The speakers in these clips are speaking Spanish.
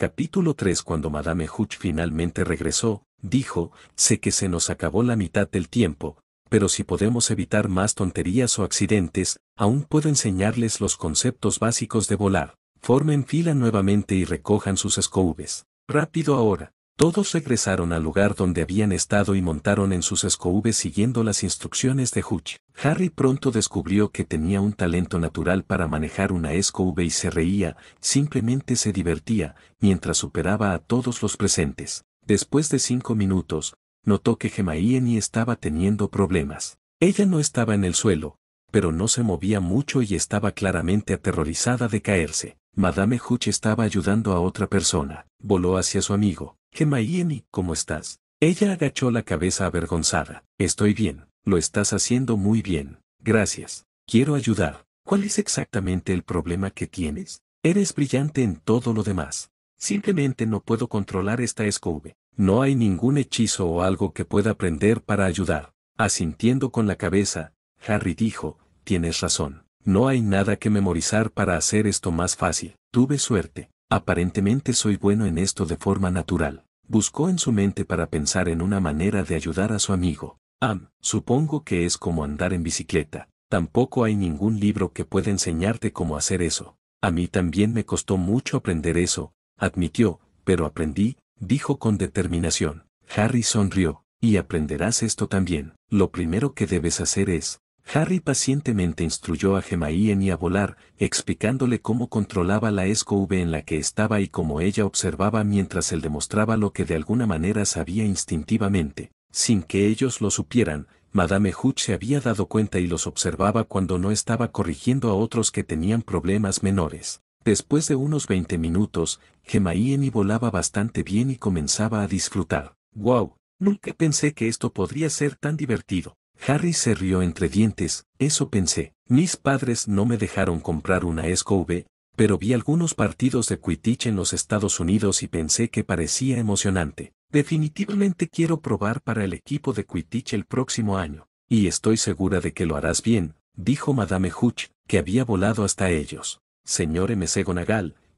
Capítulo 3 Cuando Madame Huch finalmente regresó, dijo, sé que se nos acabó la mitad del tiempo, pero si podemos evitar más tonterías o accidentes, aún puedo enseñarles los conceptos básicos de volar. Formen fila nuevamente y recojan sus escobes. Rápido ahora. Todos regresaron al lugar donde habían estado y montaron en sus escobes siguiendo las instrucciones de Hutch. Harry pronto descubrió que tenía un talento natural para manejar una escoba y se reía, simplemente se divertía, mientras superaba a todos los presentes. Después de cinco minutos, notó que y estaba teniendo problemas. Ella no estaba en el suelo, pero no se movía mucho y estaba claramente aterrorizada de caerse. Madame Hutch estaba ayudando a otra persona. Voló hacia su amigo. Gemma ¿cómo estás? Ella agachó la cabeza avergonzada. Estoy bien, lo estás haciendo muy bien. Gracias. Quiero ayudar. ¿Cuál es exactamente el problema que tienes? Eres brillante en todo lo demás. Simplemente no puedo controlar esta escoba. No hay ningún hechizo o algo que pueda aprender para ayudar. Asintiendo con la cabeza, Harry dijo, tienes razón. No hay nada que memorizar para hacer esto más fácil. Tuve suerte. Aparentemente soy bueno en esto de forma natural. Buscó en su mente para pensar en una manera de ayudar a su amigo. Am, supongo que es como andar en bicicleta. Tampoco hay ningún libro que pueda enseñarte cómo hacer eso. A mí también me costó mucho aprender eso, admitió, pero aprendí, dijo con determinación. Harry sonrió, y aprenderás esto también. Lo primero que debes hacer es, Harry pacientemente instruyó a Gemaíen y a volar, explicándole cómo controlaba la escuve en la que estaba y cómo ella observaba mientras él demostraba lo que de alguna manera sabía instintivamente. Sin que ellos lo supieran, Madame Hutch se había dado cuenta y los observaba cuando no estaba corrigiendo a otros que tenían problemas menores. Después de unos 20 minutos, Gemaí y volaba bastante bien y comenzaba a disfrutar. ¡Wow! Nunca pensé que esto podría ser tan divertido. Harry se rió entre dientes, eso pensé. Mis padres no me dejaron comprar una SCOV, pero vi algunos partidos de Quidditch en los Estados Unidos y pensé que parecía emocionante. Definitivamente quiero probar para el equipo de Quidditch el próximo año. Y estoy segura de que lo harás bien, dijo Madame Huch, que había volado hasta ellos. Señor M.C.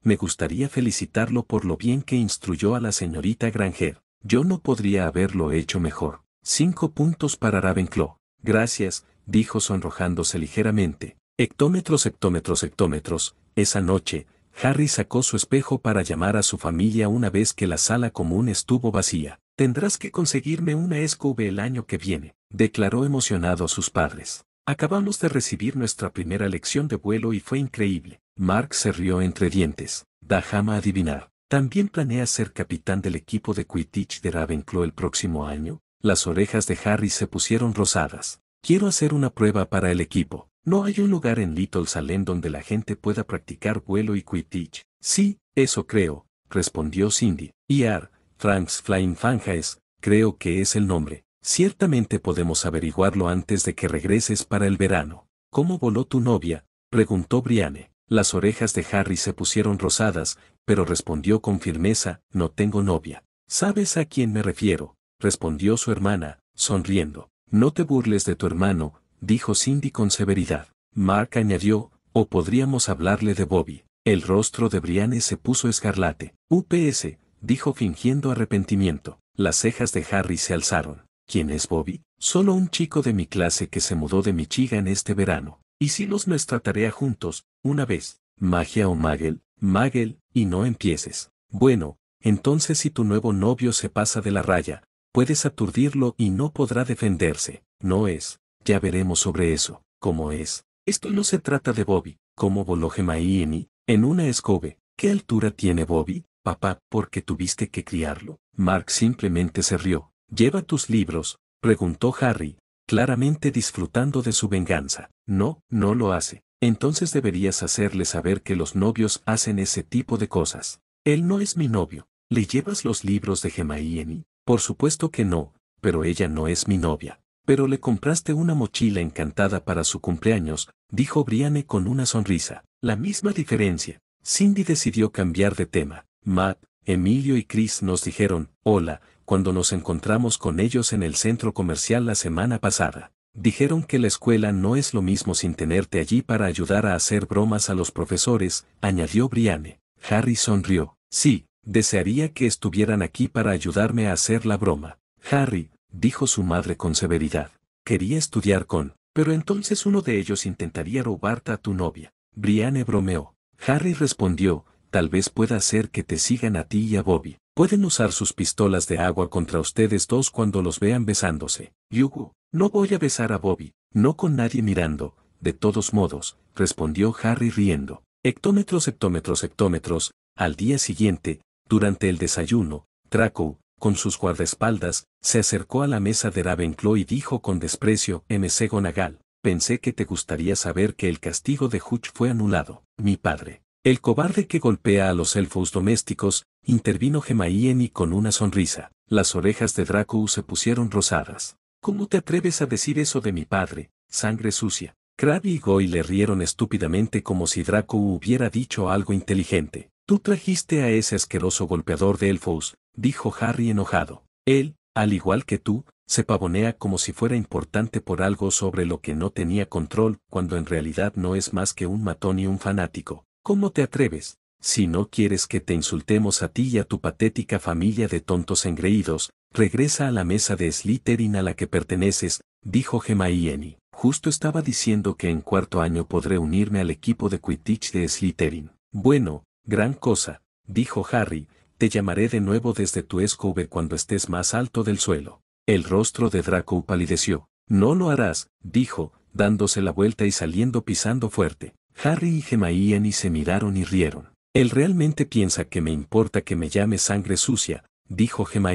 me gustaría felicitarlo por lo bien que instruyó a la señorita Granger. Yo no podría haberlo hecho mejor. Cinco puntos para Ravenclaw. Gracias, dijo sonrojándose ligeramente. Hectómetros, hectómetros, hectómetros. Esa noche, Harry sacó su espejo para llamar a su familia una vez que la sala común estuvo vacía. Tendrás que conseguirme una SQV el año que viene, declaró emocionado a sus padres. Acabamos de recibir nuestra primera lección de vuelo y fue increíble. Mark se rió entre dientes. Da jama adivinar. ¿También planea ser capitán del equipo de Quidditch de Ravenclaw el próximo año? Las orejas de Harry se pusieron rosadas. Quiero hacer una prueba para el equipo. No hay un lugar en Little Salem donde la gente pueda practicar vuelo y quidditch. Sí, eso creo, respondió Cindy. Y Ar, Franks Flying Fanjaes, creo que es el nombre. Ciertamente podemos averiguarlo antes de que regreses para el verano. ¿Cómo voló tu novia? preguntó Briane. Las orejas de Harry se pusieron rosadas, pero respondió con firmeza, no tengo novia. ¿Sabes a quién me refiero? respondió su hermana, sonriendo. No te burles de tu hermano, dijo Cindy con severidad. Mark añadió, o podríamos hablarle de Bobby. El rostro de Brianne se puso escarlate. UPS, dijo fingiendo arrepentimiento. Las cejas de Harry se alzaron. ¿Quién es Bobby? Solo un chico de mi clase que se mudó de Michigan este verano. Y si los nuestra tarea juntos, una vez. Magia o Magel, Magel, y no empieces. Bueno, entonces si tu nuevo novio se pasa de la raya, puedes aturdirlo y no podrá defenderse. No es, ya veremos sobre eso, cómo es. Esto no se trata de Bobby, como voló Gemaini, en una escobe. ¿Qué altura tiene Bobby, papá, porque tuviste que criarlo? Mark simplemente se rió. ¿Lleva tus libros? preguntó Harry, claramente disfrutando de su venganza. No, no lo hace. Entonces deberías hacerle saber que los novios hacen ese tipo de cosas. Él no es mi novio. ¿Le llevas los libros de Gemaini? Por supuesto que no, pero ella no es mi novia. Pero le compraste una mochila encantada para su cumpleaños, dijo Briane con una sonrisa. La misma diferencia. Cindy decidió cambiar de tema. Matt, Emilio y Chris nos dijeron, hola, cuando nos encontramos con ellos en el centro comercial la semana pasada. Dijeron que la escuela no es lo mismo sin tenerte allí para ayudar a hacer bromas a los profesores, añadió Briane. Harry sonrió. Sí, Desearía que estuvieran aquí para ayudarme a hacer la broma. Harry, dijo su madre con severidad. Quería estudiar con, pero entonces uno de ellos intentaría robarte a tu novia. Brianne bromeó. Harry respondió, tal vez pueda hacer que te sigan a ti y a Bobby. Pueden usar sus pistolas de agua contra ustedes dos cuando los vean besándose. Yugo, no voy a besar a Bobby, no con nadie mirando, de todos modos, respondió Harry riendo. Hectómetros, hectómetros, hectómetros. Al día siguiente, durante el desayuno, Draco, con sus guardaespaldas, se acercó a la mesa de Ravenclaw y dijo con desprecio, MC Gonagal, pensé que te gustaría saber que el castigo de Hutch fue anulado, mi padre. El cobarde que golpea a los elfos domésticos, intervino Gemaíen y con una sonrisa, las orejas de Draco se pusieron rosadas. ¿Cómo te atreves a decir eso de mi padre, sangre sucia? Krabi y Goy le rieron estúpidamente como si Draco hubiera dicho algo inteligente. Tú trajiste a ese asqueroso golpeador de elfos, dijo Harry enojado. Él, al igual que tú, se pavonea como si fuera importante por algo sobre lo que no tenía control, cuando en realidad no es más que un matón y un fanático. ¿Cómo te atreves? Si no quieres que te insultemos a ti y a tu patética familia de tontos engreídos, regresa a la mesa de Slytherin a la que perteneces, dijo Gemaieni. Justo estaba diciendo que en cuarto año podré unirme al equipo de Quidditch de Slytherin. Bueno, Gran cosa, dijo Harry, te llamaré de nuevo desde tu escobe cuando estés más alto del suelo. El rostro de Draco palideció. No lo harás, dijo, dándose la vuelta y saliendo pisando fuerte. Harry y Gemma se miraron y rieron. Él realmente piensa que me importa que me llame sangre sucia, dijo Gemma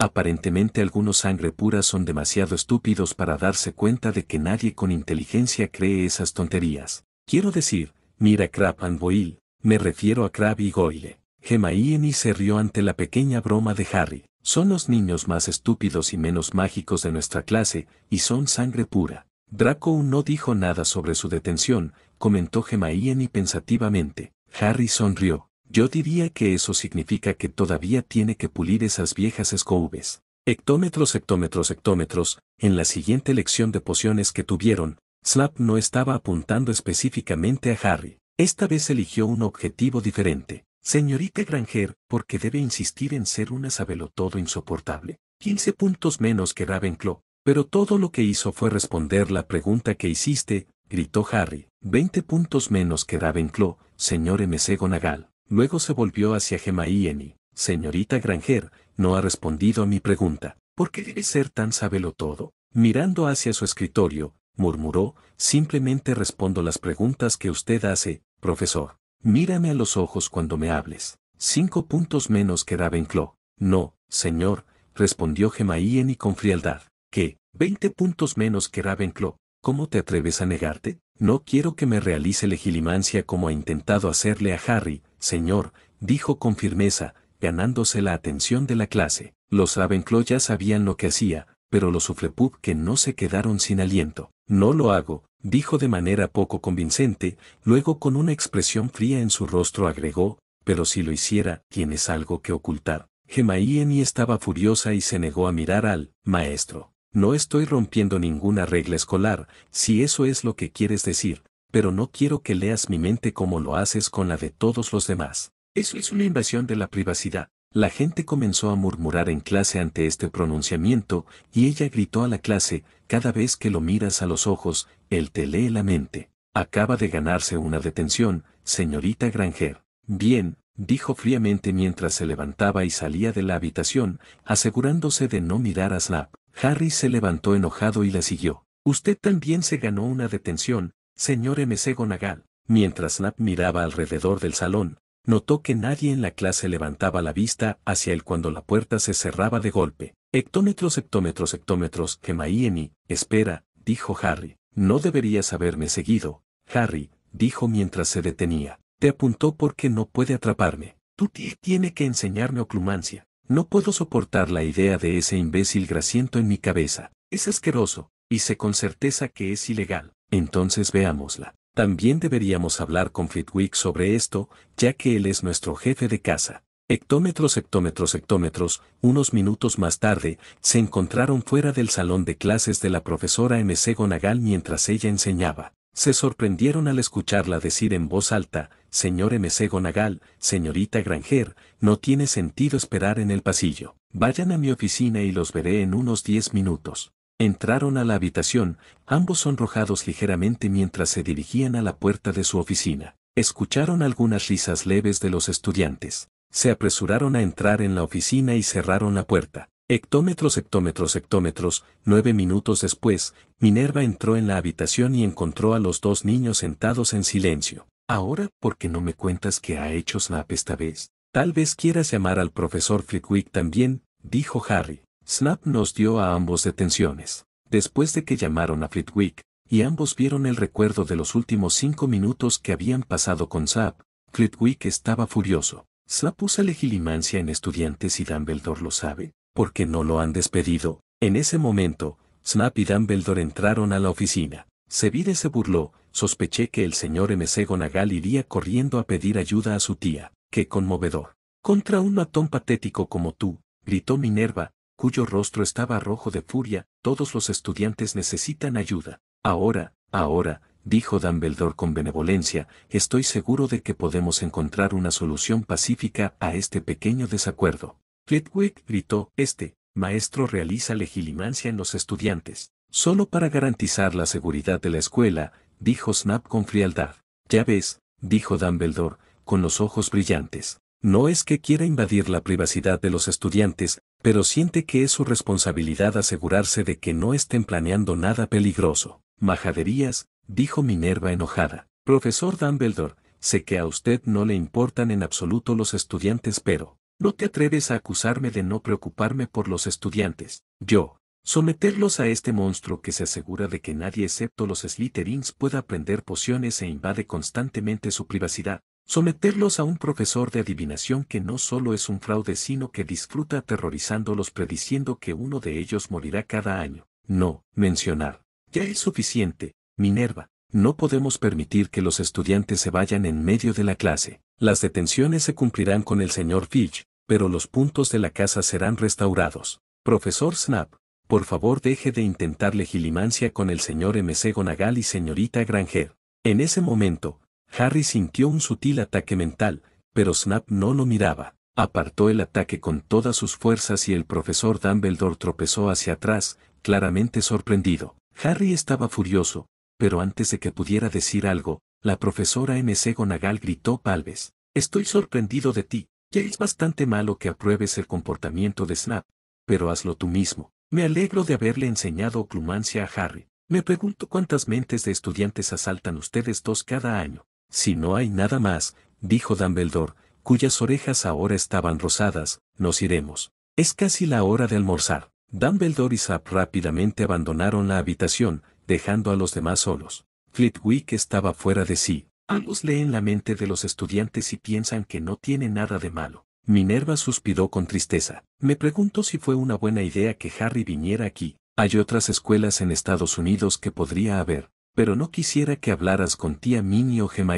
Aparentemente algunos sangre pura son demasiado estúpidos para darse cuenta de que nadie con inteligencia cree esas tonterías. Quiero decir, mira Crap and Boil». Me refiero a Crabbe y Goyle. Gemma se rió ante la pequeña broma de Harry. Son los niños más estúpidos y menos mágicos de nuestra clase, y son sangre pura. Draco no dijo nada sobre su detención, comentó Gemma pensativamente. Harry sonrió. Yo diría que eso significa que todavía tiene que pulir esas viejas escobes». «Hectómetros, Hectómetros, hectómetros, hectómetros, en la siguiente lección de pociones que tuvieron, Slap no estaba apuntando específicamente a Harry. Esta vez eligió un objetivo diferente. Señorita Granger, porque debe insistir en ser una sabelotodo insoportable. 15 puntos menos que Ravenclaw, pero todo lo que hizo fue responder la pregunta que hiciste, gritó Harry. Veinte puntos menos que Ravenclaw, señor M.C. Gonagal. Luego se volvió hacia Gemma y Señorita Granger, no ha respondido a mi pregunta. ¿Por qué debe ser tan sabelotodo? Mirando hacia su escritorio, murmuró, simplemente respondo las preguntas que usted hace, Profesor, mírame a los ojos cuando me hables. Cinco puntos menos que Ravenclaw. No, señor, respondió Gemaíen y con frialdad. ¿Qué? Veinte puntos menos que Ravenclaw. ¿Cómo te atreves a negarte? No quiero que me realice legilimancia como ha intentado hacerle a Harry, señor, dijo con firmeza, ganándose la atención de la clase. Los Ravenclaw ya sabían lo que hacía, pero los Uflepub que no se quedaron sin aliento. No lo hago, dijo de manera poco convincente, luego con una expresión fría en su rostro agregó, pero si lo hiciera, tienes algo que ocultar. Gemaíení estaba furiosa y se negó a mirar al maestro. No estoy rompiendo ninguna regla escolar, si eso es lo que quieres decir, pero no quiero que leas mi mente como lo haces con la de todos los demás. Eso es una invasión de la privacidad. La gente comenzó a murmurar en clase ante este pronunciamiento, y ella gritó a la clase, cada vez que lo miras a los ojos, él te lee la mente. Acaba de ganarse una detención, señorita Granger. Bien, dijo fríamente mientras se levantaba y salía de la habitación, asegurándose de no mirar a Snap. Harry se levantó enojado y la siguió. Usted también se ganó una detención, señor M.C. Gonagal. Mientras Snap miraba alrededor del salón, notó que nadie en la clase levantaba la vista hacia él cuando la puerta se cerraba de golpe. Hectómetros, hectómetros, hectómetros, que y espera, dijo Harry. No deberías haberme seguido, Harry, dijo mientras se detenía. Te apuntó porque no puede atraparme. Tú tiene que enseñarme oclumancia. No puedo soportar la idea de ese imbécil grasiento en mi cabeza. Es asqueroso, y sé con certeza que es ilegal. Entonces veámosla. También deberíamos hablar con Fitwick sobre esto, ya que él es nuestro jefe de casa. Hectómetros, hectómetros, hectómetros, unos minutos más tarde, se encontraron fuera del salón de clases de la profesora M.C. Gonagal mientras ella enseñaba. Se sorprendieron al escucharla decir en voz alta, Señor M.C. Gonagal, señorita Granger, no tiene sentido esperar en el pasillo. Vayan a mi oficina y los veré en unos diez minutos. Entraron a la habitación, ambos sonrojados ligeramente mientras se dirigían a la puerta de su oficina. Escucharon algunas risas leves de los estudiantes. Se apresuraron a entrar en la oficina y cerraron la puerta. Hectómetros, hectómetros, hectómetros, nueve minutos después, Minerva entró en la habitación y encontró a los dos niños sentados en silencio. Ahora, ¿por qué no me cuentas qué ha hecho Snap esta vez? Tal vez quieras llamar al profesor Flitwick también, dijo Harry. Snap nos dio a ambos detenciones. Después de que llamaron a Flitwick, y ambos vieron el recuerdo de los últimos cinco minutos que habían pasado con Snap, Flitwick estaba furioso. Snap usa legilimancia en estudiantes y Dumbledore lo sabe, porque no lo han despedido. En ese momento, Snap y Dumbledore entraron a la oficina. Sevide se burló, sospeché que el señor M.C. Gonagall iría corriendo a pedir ayuda a su tía. ¡Qué conmovedor! Contra un matón patético como tú, gritó Minerva, cuyo rostro estaba rojo de furia, todos los estudiantes necesitan ayuda. Ahora, ahora, dijo Dumbledore con benevolencia, estoy seguro de que podemos encontrar una solución pacífica a este pequeño desacuerdo. Flitwick gritó, este, maestro realiza legilimancia en los estudiantes. Solo para garantizar la seguridad de la escuela, dijo Snap con frialdad. Ya ves, dijo Dumbledore, con los ojos brillantes. No es que quiera invadir la privacidad de los estudiantes, pero siente que es su responsabilidad asegurarse de que no estén planeando nada peligroso. Majaderías, dijo Minerva enojada. Profesor Dumbledore, sé que a usted no le importan en absoluto los estudiantes, pero no te atreves a acusarme de no preocuparme por los estudiantes. Yo, someterlos a este monstruo que se asegura de que nadie excepto los Slytherins pueda aprender pociones e invade constantemente su privacidad. Someterlos a un profesor de adivinación que no solo es un fraude sino que disfruta aterrorizándolos prediciendo que uno de ellos morirá cada año. No, mencionar. Ya es suficiente, Minerva, no podemos permitir que los estudiantes se vayan en medio de la clase. Las detenciones se cumplirán con el señor Fitch, pero los puntos de la casa serán restaurados. Profesor Snap, por favor deje de intentar legilimancia con el señor M.C. Gonagal y señorita Granger. En ese momento, Harry sintió un sutil ataque mental, pero Snap no lo miraba. Apartó el ataque con todas sus fuerzas y el profesor Dumbledore tropezó hacia atrás, claramente sorprendido. Harry estaba furioso, pero antes de que pudiera decir algo, la profesora M.C. Gonagal gritó Palves. Estoy sorprendido de ti. Ya es bastante malo que apruebes el comportamiento de Snap, pero hazlo tú mismo. Me alegro de haberle enseñado clumancia a Harry. Me pregunto cuántas mentes de estudiantes asaltan ustedes dos cada año. Si no hay nada más, dijo Dumbledore, cuyas orejas ahora estaban rosadas, nos iremos. Es casi la hora de almorzar. Dumbledore y Sap rápidamente abandonaron la habitación, dejando a los demás solos. Flitwick estaba fuera de sí. Ambos leen la mente de los estudiantes y piensan que no tiene nada de malo. Minerva suspiró con tristeza. Me pregunto si fue una buena idea que Harry viniera aquí. Hay otras escuelas en Estados Unidos que podría haber, pero no quisiera que hablaras con tía Minnie o Gemma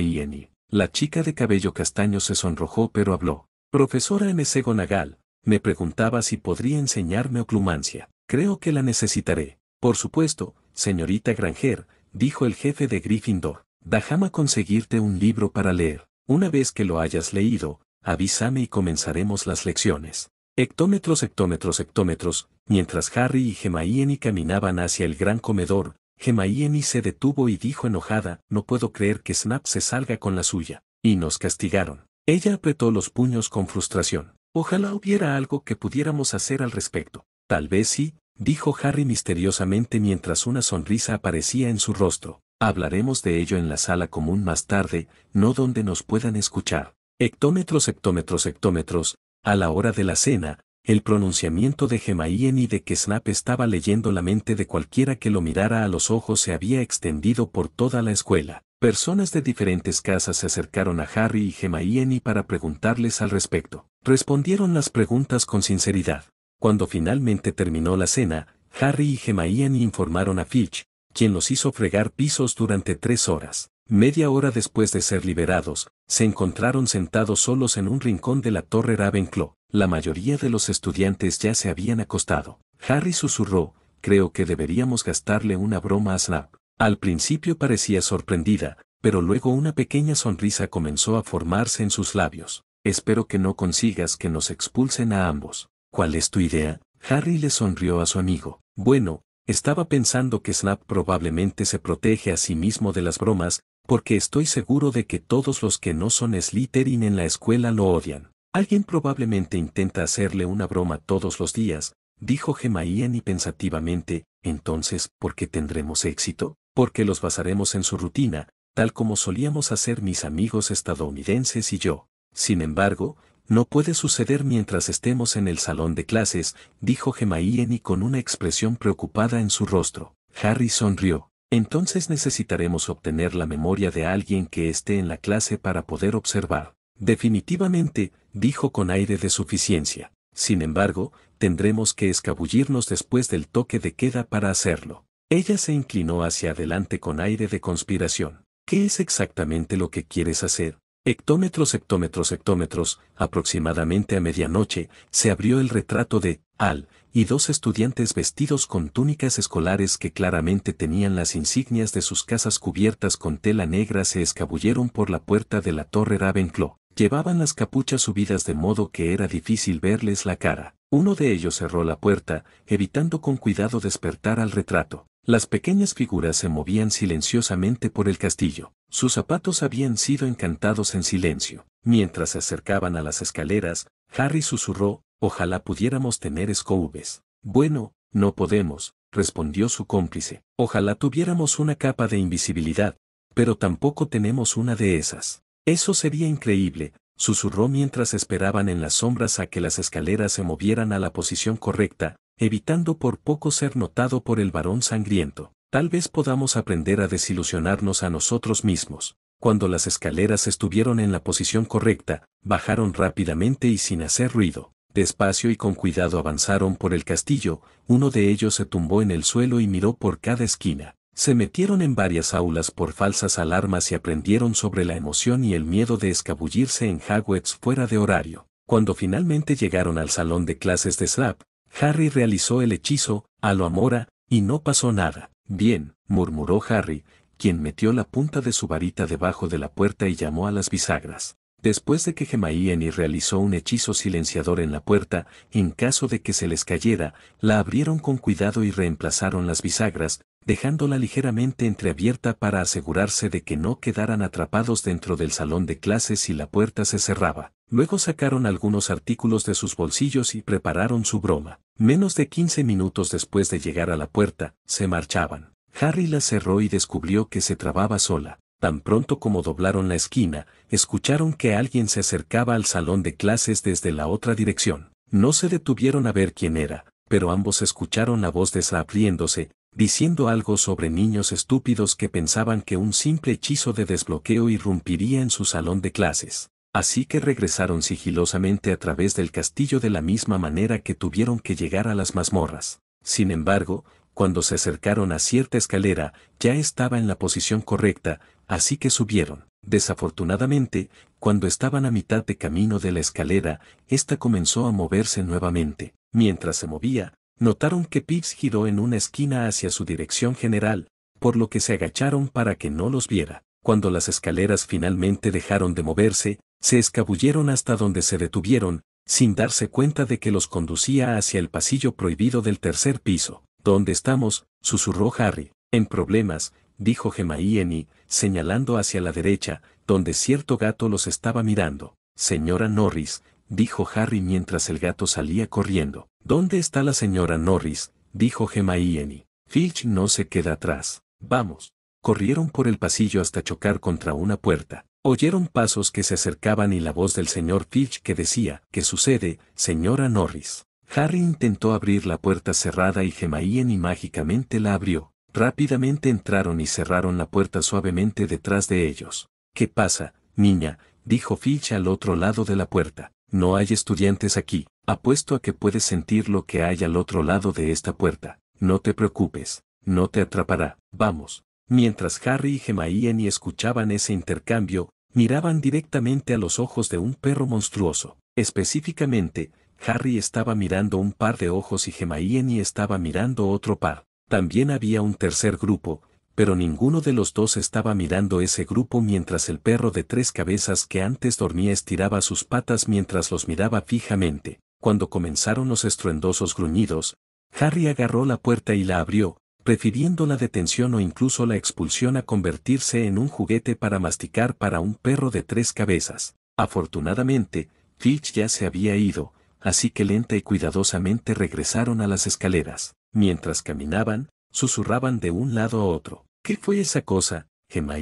La chica de cabello castaño se sonrojó pero habló. Profesora M.C. Nagal me preguntaba si podría enseñarme oclumancia. Creo que la necesitaré. Por supuesto, señorita Granger, dijo el jefe de Gryffindor, déjame conseguirte un libro para leer. Una vez que lo hayas leído, avísame y comenzaremos las lecciones. Hectómetros, hectómetros, hectómetros, mientras Harry y Hermione caminaban hacia el gran comedor, Hermione se detuvo y dijo enojada, no puedo creer que Snap se salga con la suya. Y nos castigaron. Ella apretó los puños con frustración. Ojalá hubiera algo que pudiéramos hacer al respecto. Tal vez sí, dijo Harry misteriosamente mientras una sonrisa aparecía en su rostro. Hablaremos de ello en la sala común más tarde, no donde nos puedan escuchar. Hectómetros, hectómetros, hectómetros. A la hora de la cena, el pronunciamiento de Gemma y de que Snap estaba leyendo la mente de cualquiera que lo mirara a los ojos se había extendido por toda la escuela. Personas de diferentes casas se acercaron a Harry y Gemma para preguntarles al respecto. Respondieron las preguntas con sinceridad. Cuando finalmente terminó la cena, Harry y Gemaian informaron a Fitch, quien los hizo fregar pisos durante tres horas. Media hora después de ser liberados, se encontraron sentados solos en un rincón de la torre Ravenclaw. La mayoría de los estudiantes ya se habían acostado. Harry susurró, creo que deberíamos gastarle una broma a Snap. Al principio parecía sorprendida, pero luego una pequeña sonrisa comenzó a formarse en sus labios. Espero que no consigas que nos expulsen a ambos. ¿Cuál es tu idea? Harry le sonrió a su amigo. Bueno, estaba pensando que Snap probablemente se protege a sí mismo de las bromas, porque estoy seguro de que todos los que no son Slytherin en la escuela lo odian. Alguien probablemente intenta hacerle una broma todos los días, dijo Ian y pensativamente, entonces, ¿por qué tendremos éxito? Porque los basaremos en su rutina, tal como solíamos hacer mis amigos estadounidenses y yo. Sin embargo, no puede suceder mientras estemos en el salón de clases, dijo Gemma con una expresión preocupada en su rostro. Harry sonrió. Entonces necesitaremos obtener la memoria de alguien que esté en la clase para poder observar. Definitivamente, dijo con aire de suficiencia. Sin embargo, tendremos que escabullirnos después del toque de queda para hacerlo. Ella se inclinó hacia adelante con aire de conspiración. ¿Qué es exactamente lo que quieres hacer? Hectómetros, hectómetros, hectómetros, aproximadamente a medianoche, se abrió el retrato de Al y dos estudiantes vestidos con túnicas escolares que claramente tenían las insignias de sus casas cubiertas con tela negra se escabulleron por la puerta de la torre Ravenclaw. Llevaban las capuchas subidas de modo que era difícil verles la cara. Uno de ellos cerró la puerta, evitando con cuidado despertar al retrato. Las pequeñas figuras se movían silenciosamente por el castillo. Sus zapatos habían sido encantados en silencio. Mientras se acercaban a las escaleras, Harry susurró, ojalá pudiéramos tener escobes. Bueno, no podemos, respondió su cómplice. Ojalá tuviéramos una capa de invisibilidad, pero tampoco tenemos una de esas. Eso sería increíble, susurró mientras esperaban en las sombras a que las escaleras se movieran a la posición correcta, evitando por poco ser notado por el varón sangriento. Tal vez podamos aprender a desilusionarnos a nosotros mismos. Cuando las escaleras estuvieron en la posición correcta, bajaron rápidamente y sin hacer ruido. Despacio y con cuidado avanzaron por el castillo, uno de ellos se tumbó en el suelo y miró por cada esquina. Se metieron en varias aulas por falsas alarmas y aprendieron sobre la emoción y el miedo de escabullirse en jaguets fuera de horario. Cuando finalmente llegaron al salón de clases de Slap, Harry realizó el hechizo, a lo Amora, y no pasó nada. Bien, murmuró Harry, quien metió la punta de su varita debajo de la puerta y llamó a las bisagras. Después de que y realizó un hechizo silenciador en la puerta, en caso de que se les cayera, la abrieron con cuidado y reemplazaron las bisagras, dejándola ligeramente entreabierta para asegurarse de que no quedaran atrapados dentro del salón de clases si la puerta se cerraba. Luego sacaron algunos artículos de sus bolsillos y prepararon su broma. Menos de 15 minutos después de llegar a la puerta, se marchaban. Harry la cerró y descubrió que se trababa sola. Tan pronto como doblaron la esquina, escucharon que alguien se acercaba al salón de clases desde la otra dirección. No se detuvieron a ver quién era, pero ambos escucharon la voz desabriéndose diciendo algo sobre niños estúpidos que pensaban que un simple hechizo de desbloqueo irrumpiría en su salón de clases. Así que regresaron sigilosamente a través del castillo de la misma manera que tuvieron que llegar a las mazmorras. Sin embargo, cuando se acercaron a cierta escalera, ya estaba en la posición correcta, así que subieron. Desafortunadamente, cuando estaban a mitad de camino de la escalera, ésta comenzó a moverse nuevamente. Mientras se movía, notaron que Pips giró en una esquina hacia su dirección general, por lo que se agacharon para que no los viera. Cuando las escaleras finalmente dejaron de moverse, se escabulleron hasta donde se detuvieron, sin darse cuenta de que los conducía hacia el pasillo prohibido del tercer piso. ¿Dónde estamos? susurró Harry. En problemas, dijo Gemaíeni, señalando hacia la derecha, donde cierto gato los estaba mirando. Señora Norris, dijo Harry mientras el gato salía corriendo. ¿Dónde está la señora Norris? dijo Gemma y Filch no se queda atrás. Vamos. Corrieron por el pasillo hasta chocar contra una puerta. Oyeron pasos que se acercaban y la voz del señor Filch que decía, ¿qué sucede, señora Norris? Harry intentó abrir la puerta cerrada y Gemma mágicamente la abrió. Rápidamente entraron y cerraron la puerta suavemente detrás de ellos. ¿Qué pasa, niña? dijo Filch al otro lado de la puerta no hay estudiantes aquí, apuesto a que puedes sentir lo que hay al otro lado de esta puerta, no te preocupes, no te atrapará, vamos. Mientras Harry y Hermione escuchaban ese intercambio, miraban directamente a los ojos de un perro monstruoso. Específicamente, Harry estaba mirando un par de ojos y Hermione estaba mirando otro par. También había un tercer grupo, pero ninguno de los dos estaba mirando ese grupo mientras el perro de tres cabezas que antes dormía estiraba sus patas mientras los miraba fijamente. Cuando comenzaron los estruendosos gruñidos, Harry agarró la puerta y la abrió, prefiriendo la detención o incluso la expulsión a convertirse en un juguete para masticar para un perro de tres cabezas. Afortunadamente, Fitch ya se había ido, así que lenta y cuidadosamente regresaron a las escaleras. Mientras caminaban, Susurraban de un lado a otro. ¿Qué fue esa cosa, Gemma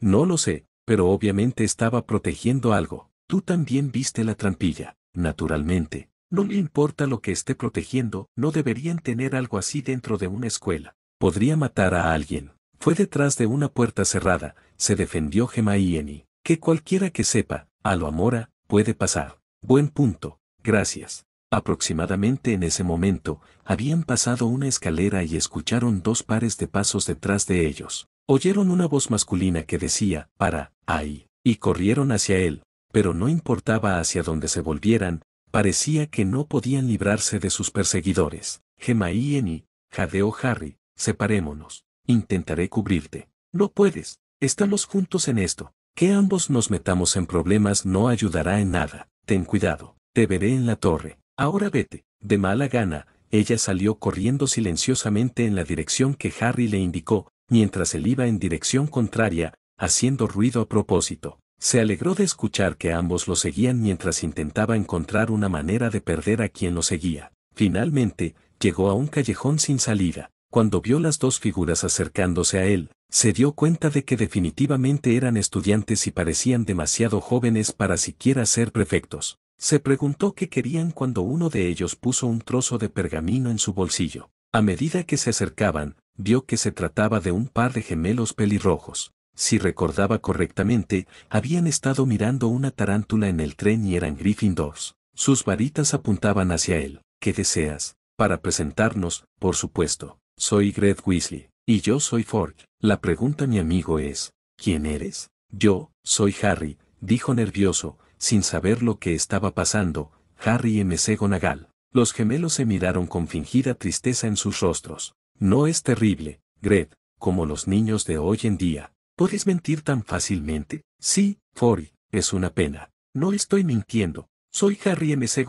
No lo sé, pero obviamente estaba protegiendo algo. Tú también viste la trampilla, naturalmente. No me importa lo que esté protegiendo, no deberían tener algo así dentro de una escuela. Podría matar a alguien. Fue detrás de una puerta cerrada, se defendió Gemma Que cualquiera que sepa, a lo amora, puede pasar. Buen punto, gracias. Aproximadamente en ese momento, habían pasado una escalera y escucharon dos pares de pasos detrás de ellos. Oyeron una voz masculina que decía, para, ahí, y corrieron hacia él, pero no importaba hacia dónde se volvieran, parecía que no podían librarse de sus perseguidores. Gemaí Eni, Jadeo Harry, separémonos, intentaré cubrirte. No puedes, estamos juntos en esto. Que ambos nos metamos en problemas no ayudará en nada. Ten cuidado, te veré en la torre. Ahora vete. De mala gana, ella salió corriendo silenciosamente en la dirección que Harry le indicó, mientras él iba en dirección contraria, haciendo ruido a propósito. Se alegró de escuchar que ambos lo seguían mientras intentaba encontrar una manera de perder a quien lo seguía. Finalmente, llegó a un callejón sin salida. Cuando vio las dos figuras acercándose a él, se dio cuenta de que definitivamente eran estudiantes y parecían demasiado jóvenes para siquiera ser prefectos. Se preguntó qué querían cuando uno de ellos puso un trozo de pergamino en su bolsillo. A medida que se acercaban, vio que se trataba de un par de gemelos pelirrojos. Si recordaba correctamente, habían estado mirando una tarántula en el tren y eran Gryffindors. Sus varitas apuntaban hacia él. ¿Qué deseas? Para presentarnos, por supuesto. Soy Greg Weasley. Y yo soy Ford. La pregunta mi amigo es, ¿quién eres? Yo, soy Harry, dijo nervioso, sin saber lo que estaba pasando, Harry y M.C. Los gemelos se miraron con fingida tristeza en sus rostros. No es terrible, Gret, como los niños de hoy en día. ¿Puedes mentir tan fácilmente? Sí, Fori, es una pena. No estoy mintiendo. Soy Harry M.C.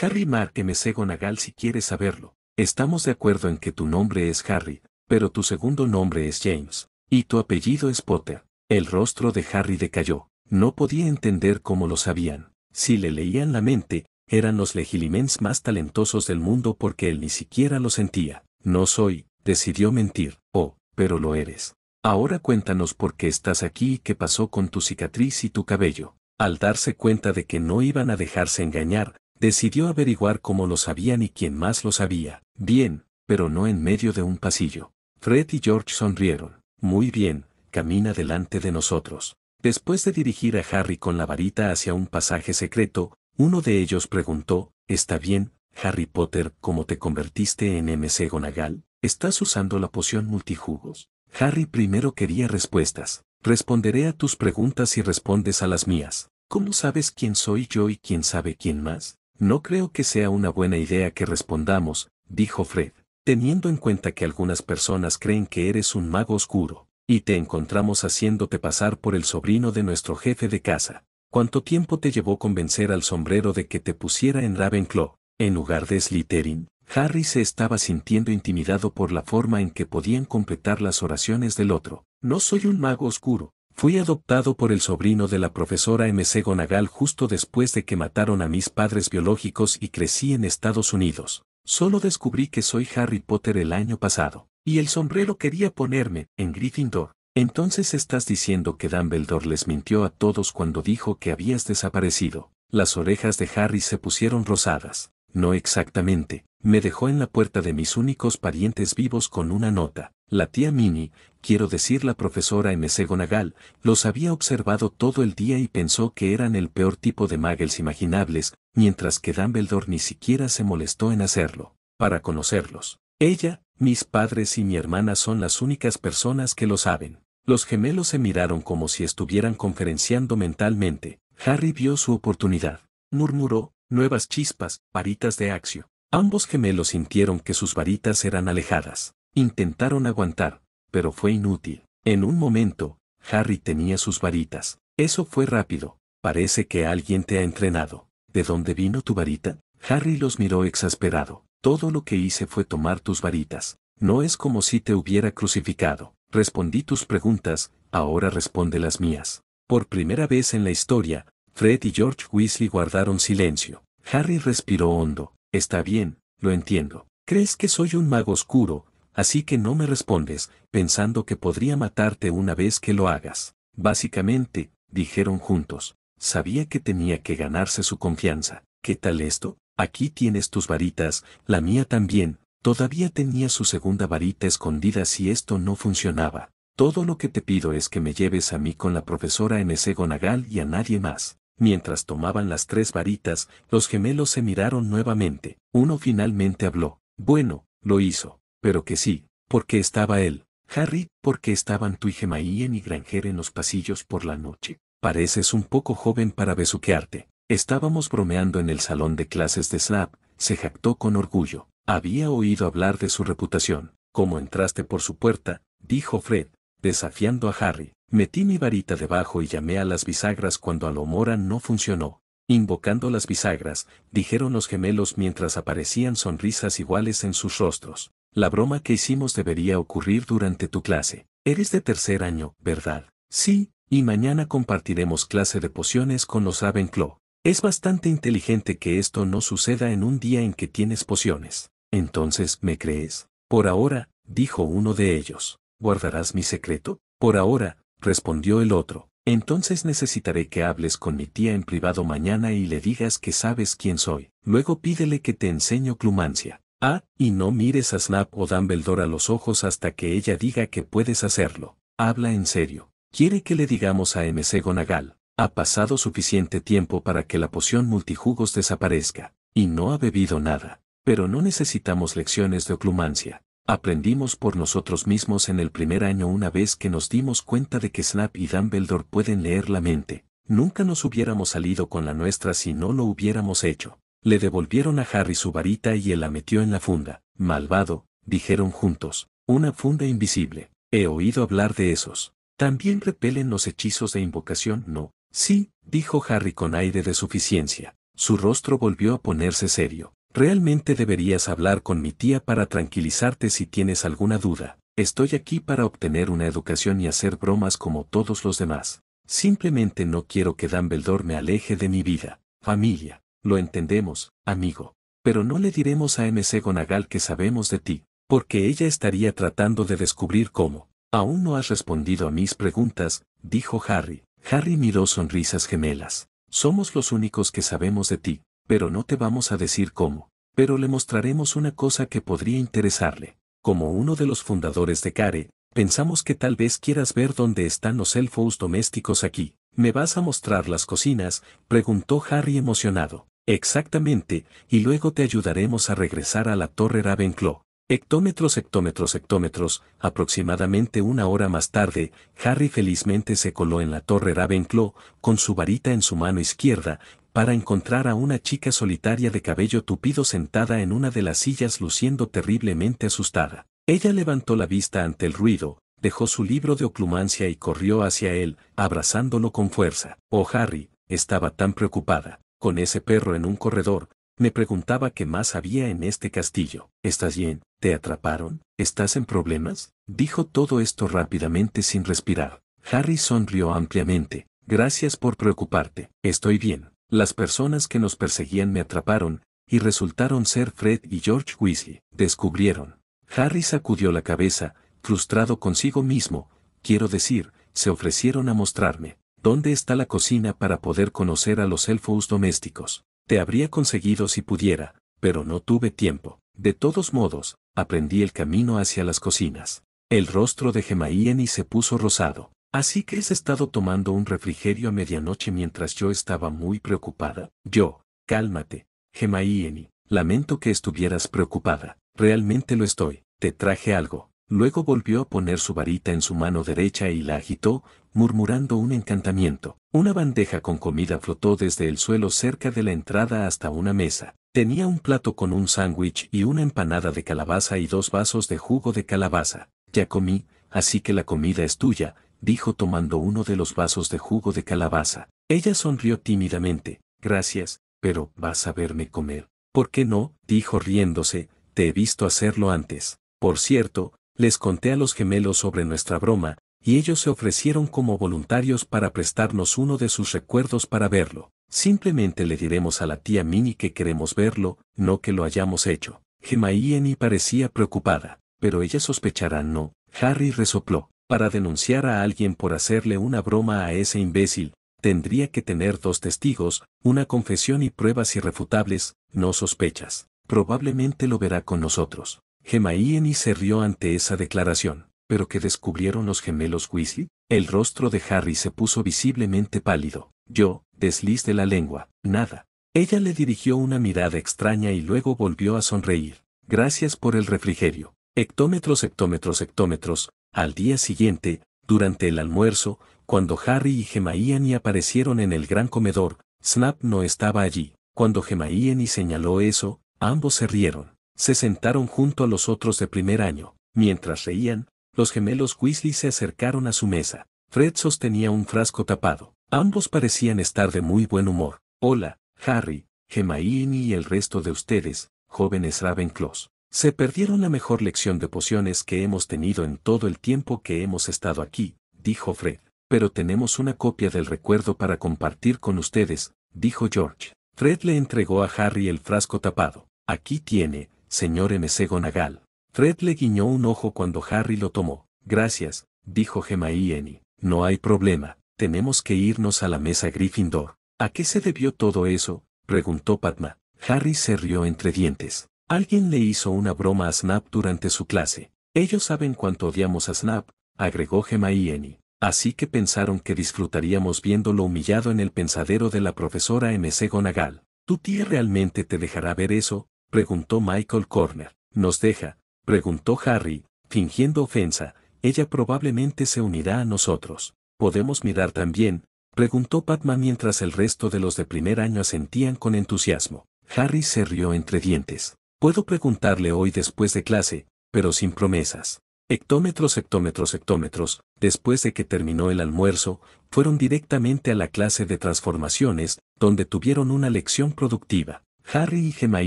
Harry Mark M.C. si quieres saberlo. Estamos de acuerdo en que tu nombre es Harry, pero tu segundo nombre es James. Y tu apellido es Potter. El rostro de Harry decayó. No podía entender cómo lo sabían. Si le leían la mente, eran los legilimens más talentosos del mundo porque él ni siquiera lo sentía. No soy, decidió mentir. Oh, pero lo eres. Ahora cuéntanos por qué estás aquí y qué pasó con tu cicatriz y tu cabello. Al darse cuenta de que no iban a dejarse engañar, decidió averiguar cómo lo sabían y quién más lo sabía. Bien, pero no en medio de un pasillo. Fred y George sonrieron. Muy bien, camina delante de nosotros. Después de dirigir a Harry con la varita hacia un pasaje secreto, uno de ellos preguntó, Está bien, Harry Potter, cómo te convertiste en MC Gonagal, estás usando la poción multijugos. Harry primero quería respuestas. Responderé a tus preguntas y respondes a las mías. ¿Cómo sabes quién soy yo y quién sabe quién más? No creo que sea una buena idea que respondamos, dijo Fred, teniendo en cuenta que algunas personas creen que eres un mago oscuro y te encontramos haciéndote pasar por el sobrino de nuestro jefe de casa. ¿Cuánto tiempo te llevó convencer al sombrero de que te pusiera en Ravenclaw, en lugar de Slytherin? Harry se estaba sintiendo intimidado por la forma en que podían completar las oraciones del otro. No soy un mago oscuro. Fui adoptado por el sobrino de la profesora M.C. Gonagall justo después de que mataron a mis padres biológicos y crecí en Estados Unidos. Solo descubrí que soy Harry Potter el año pasado. Y el sombrero quería ponerme, en Gryffindor. Entonces estás diciendo que Dumbledore les mintió a todos cuando dijo que habías desaparecido. Las orejas de Harry se pusieron rosadas. No exactamente. Me dejó en la puerta de mis únicos parientes vivos con una nota. La tía Minnie, quiero decir la profesora M.C. Gonagal, los había observado todo el día y pensó que eran el peor tipo de muggles imaginables, mientras que Dumbledore ni siquiera se molestó en hacerlo, para conocerlos. Ella, mis padres y mi hermana son las únicas personas que lo saben. Los gemelos se miraron como si estuvieran conferenciando mentalmente. Harry vio su oportunidad. Murmuró, nuevas chispas, varitas de axio. Ambos gemelos sintieron que sus varitas eran alejadas. Intentaron aguantar, pero fue inútil. En un momento, Harry tenía sus varitas. Eso fue rápido. Parece que alguien te ha entrenado. ¿De dónde vino tu varita? Harry los miró exasperado todo lo que hice fue tomar tus varitas, no es como si te hubiera crucificado, respondí tus preguntas, ahora responde las mías. Por primera vez en la historia, Fred y George Weasley guardaron silencio. Harry respiró hondo. Está bien, lo entiendo. Crees que soy un mago oscuro, así que no me respondes, pensando que podría matarte una vez que lo hagas. Básicamente, dijeron juntos. Sabía que tenía que ganarse su confianza. ¿Qué tal esto? aquí tienes tus varitas, la mía también, todavía tenía su segunda varita escondida si esto no funcionaba. Todo lo que te pido es que me lleves a mí con la profesora en ese Gonagal y a nadie más. Mientras tomaban las tres varitas, los gemelos se miraron nuevamente. Uno finalmente habló. Bueno, lo hizo. Pero que sí, porque estaba él. Harry, porque estaban tú y en y granjera en los pasillos por la noche. Pareces un poco joven para besuquearte. Estábamos bromeando en el salón de clases de Snap, se jactó con orgullo. Había oído hablar de su reputación. Como entraste por su puerta, dijo Fred, desafiando a Harry. Metí mi varita debajo y llamé a las bisagras cuando a lo mora no funcionó. Invocando las bisagras, dijeron los gemelos mientras aparecían sonrisas iguales en sus rostros. La broma que hicimos debería ocurrir durante tu clase. Eres de tercer año, ¿verdad? Sí, y mañana compartiremos clase de pociones con los Ravenclaw. Es bastante inteligente que esto no suceda en un día en que tienes pociones. Entonces, ¿me crees? Por ahora, dijo uno de ellos. ¿Guardarás mi secreto? Por ahora, respondió el otro. Entonces necesitaré que hables con mi tía en privado mañana y le digas que sabes quién soy. Luego pídele que te enseño clumancia. Ah, y no mires a Snap o Dumbledore a los ojos hasta que ella diga que puedes hacerlo. Habla en serio. Quiere que le digamos a MC Gonagal, ha pasado suficiente tiempo para que la poción multijugos desaparezca, y no ha bebido nada. Pero no necesitamos lecciones de oclumancia. Aprendimos por nosotros mismos en el primer año una vez que nos dimos cuenta de que Snap y Dumbledore pueden leer la mente. Nunca nos hubiéramos salido con la nuestra si no lo hubiéramos hecho. Le devolvieron a Harry su varita y él la metió en la funda. Malvado, dijeron juntos. Una funda invisible. He oído hablar de esos. También repelen los hechizos de invocación, no, Sí, dijo Harry con aire de suficiencia. Su rostro volvió a ponerse serio. Realmente deberías hablar con mi tía para tranquilizarte si tienes alguna duda. Estoy aquí para obtener una educación y hacer bromas como todos los demás. Simplemente no quiero que Dumbledore me aleje de mi vida. Familia. Lo entendemos, amigo. Pero no le diremos a MC Gonagal que sabemos de ti, porque ella estaría tratando de descubrir cómo. Aún no has respondido a mis preguntas, dijo Harry. Harry miró sonrisas gemelas. Somos los únicos que sabemos de ti, pero no te vamos a decir cómo. Pero le mostraremos una cosa que podría interesarle. Como uno de los fundadores de Care, pensamos que tal vez quieras ver dónde están los elfos domésticos aquí. ¿Me vas a mostrar las cocinas? preguntó Harry emocionado. Exactamente, y luego te ayudaremos a regresar a la Torre Ravenclaw. Hectómetros, hectómetros, hectómetros, aproximadamente una hora más tarde, Harry felizmente se coló en la torre Ravenclaw, con su varita en su mano izquierda, para encontrar a una chica solitaria de cabello tupido sentada en una de las sillas luciendo terriblemente asustada. Ella levantó la vista ante el ruido, dejó su libro de oclumancia y corrió hacia él, abrazándolo con fuerza. Oh Harry, estaba tan preocupada. Con ese perro en un corredor, me preguntaba qué más había en este castillo. ¿Estás bien? ¿Te atraparon? ¿Estás en problemas? Dijo todo esto rápidamente sin respirar. Harry sonrió ampliamente. Gracias por preocuparte. Estoy bien. Las personas que nos perseguían me atraparon, y resultaron ser Fred y George Weasley. Descubrieron. Harry sacudió la cabeza, frustrado consigo mismo. Quiero decir, se ofrecieron a mostrarme. ¿Dónde está la cocina para poder conocer a los elfos domésticos? Te habría conseguido si pudiera, pero no tuve tiempo. De todos modos, aprendí el camino hacia las cocinas. El rostro de Gemaíeni se puso rosado. Así que has estado tomando un refrigerio a medianoche mientras yo estaba muy preocupada. Yo, cálmate, Gemaíeni. Lamento que estuvieras preocupada. Realmente lo estoy. Te traje algo. Luego volvió a poner su varita en su mano derecha y la agitó, murmurando un encantamiento. Una bandeja con comida flotó desde el suelo cerca de la entrada hasta una mesa. Tenía un plato con un sándwich y una empanada de calabaza y dos vasos de jugo de calabaza. Ya comí, así que la comida es tuya, dijo tomando uno de los vasos de jugo de calabaza. Ella sonrió tímidamente. Gracias, pero vas a verme comer. ¿Por qué no? dijo riéndose, te he visto hacerlo antes. Por cierto, les conté a los gemelos sobre nuestra broma, y ellos se ofrecieron como voluntarios para prestarnos uno de sus recuerdos para verlo. Simplemente le diremos a la tía Minnie que queremos verlo, no que lo hayamos hecho. Gemaieni parecía preocupada, pero ella sospechará no. Harry resopló. Para denunciar a alguien por hacerle una broma a ese imbécil, tendría que tener dos testigos, una confesión y pruebas irrefutables, no sospechas. Probablemente lo verá con nosotros. Gemaíen se rió ante esa declaración. ¿Pero que descubrieron los gemelos Weasley? El rostro de Harry se puso visiblemente pálido. Yo, desliz de la lengua, nada. Ella le dirigió una mirada extraña y luego volvió a sonreír. Gracias por el refrigerio. Hectómetros, hectómetros, hectómetros. Al día siguiente, durante el almuerzo, cuando Harry y Gemaíani aparecieron en el gran comedor, Snap no estaba allí. Cuando Gemaíeni señaló eso, ambos se rieron. Se sentaron junto a los otros de primer año. Mientras reían, los gemelos Weasley se acercaron a su mesa. Fred sostenía un frasco tapado. Ambos parecían estar de muy buen humor. Hola, Harry, Hermione y el resto de ustedes, jóvenes Ravenclaws. Se perdieron la mejor lección de pociones que hemos tenido en todo el tiempo que hemos estado aquí, dijo Fred. Pero tenemos una copia del recuerdo para compartir con ustedes, dijo George. Fred le entregó a Harry el frasco tapado. Aquí tiene, señor M.C. Gonagal. Fred le guiñó un ojo cuando Harry lo tomó. Gracias, dijo Gemma y No hay problema, tenemos que irnos a la mesa Gryffindor. ¿A qué se debió todo eso? preguntó Padma. Harry se rió entre dientes. Alguien le hizo una broma a Snap durante su clase. Ellos saben cuánto odiamos a Snap, agregó Gemma y Así que pensaron que disfrutaríamos viéndolo humillado en el pensadero de la profesora M.C. Gonagal. ¿Tu tía realmente te dejará ver eso? preguntó Michael Corner. ¿Nos deja? preguntó Harry, fingiendo ofensa. Ella probablemente se unirá a nosotros. ¿Podemos mirar también? preguntó Padma mientras el resto de los de primer año asentían con entusiasmo. Harry se rió entre dientes. Puedo preguntarle hoy después de clase, pero sin promesas. Hectómetros, hectómetros, hectómetros, después de que terminó el almuerzo, fueron directamente a la clase de transformaciones, donde tuvieron una lección productiva. Harry y Gemma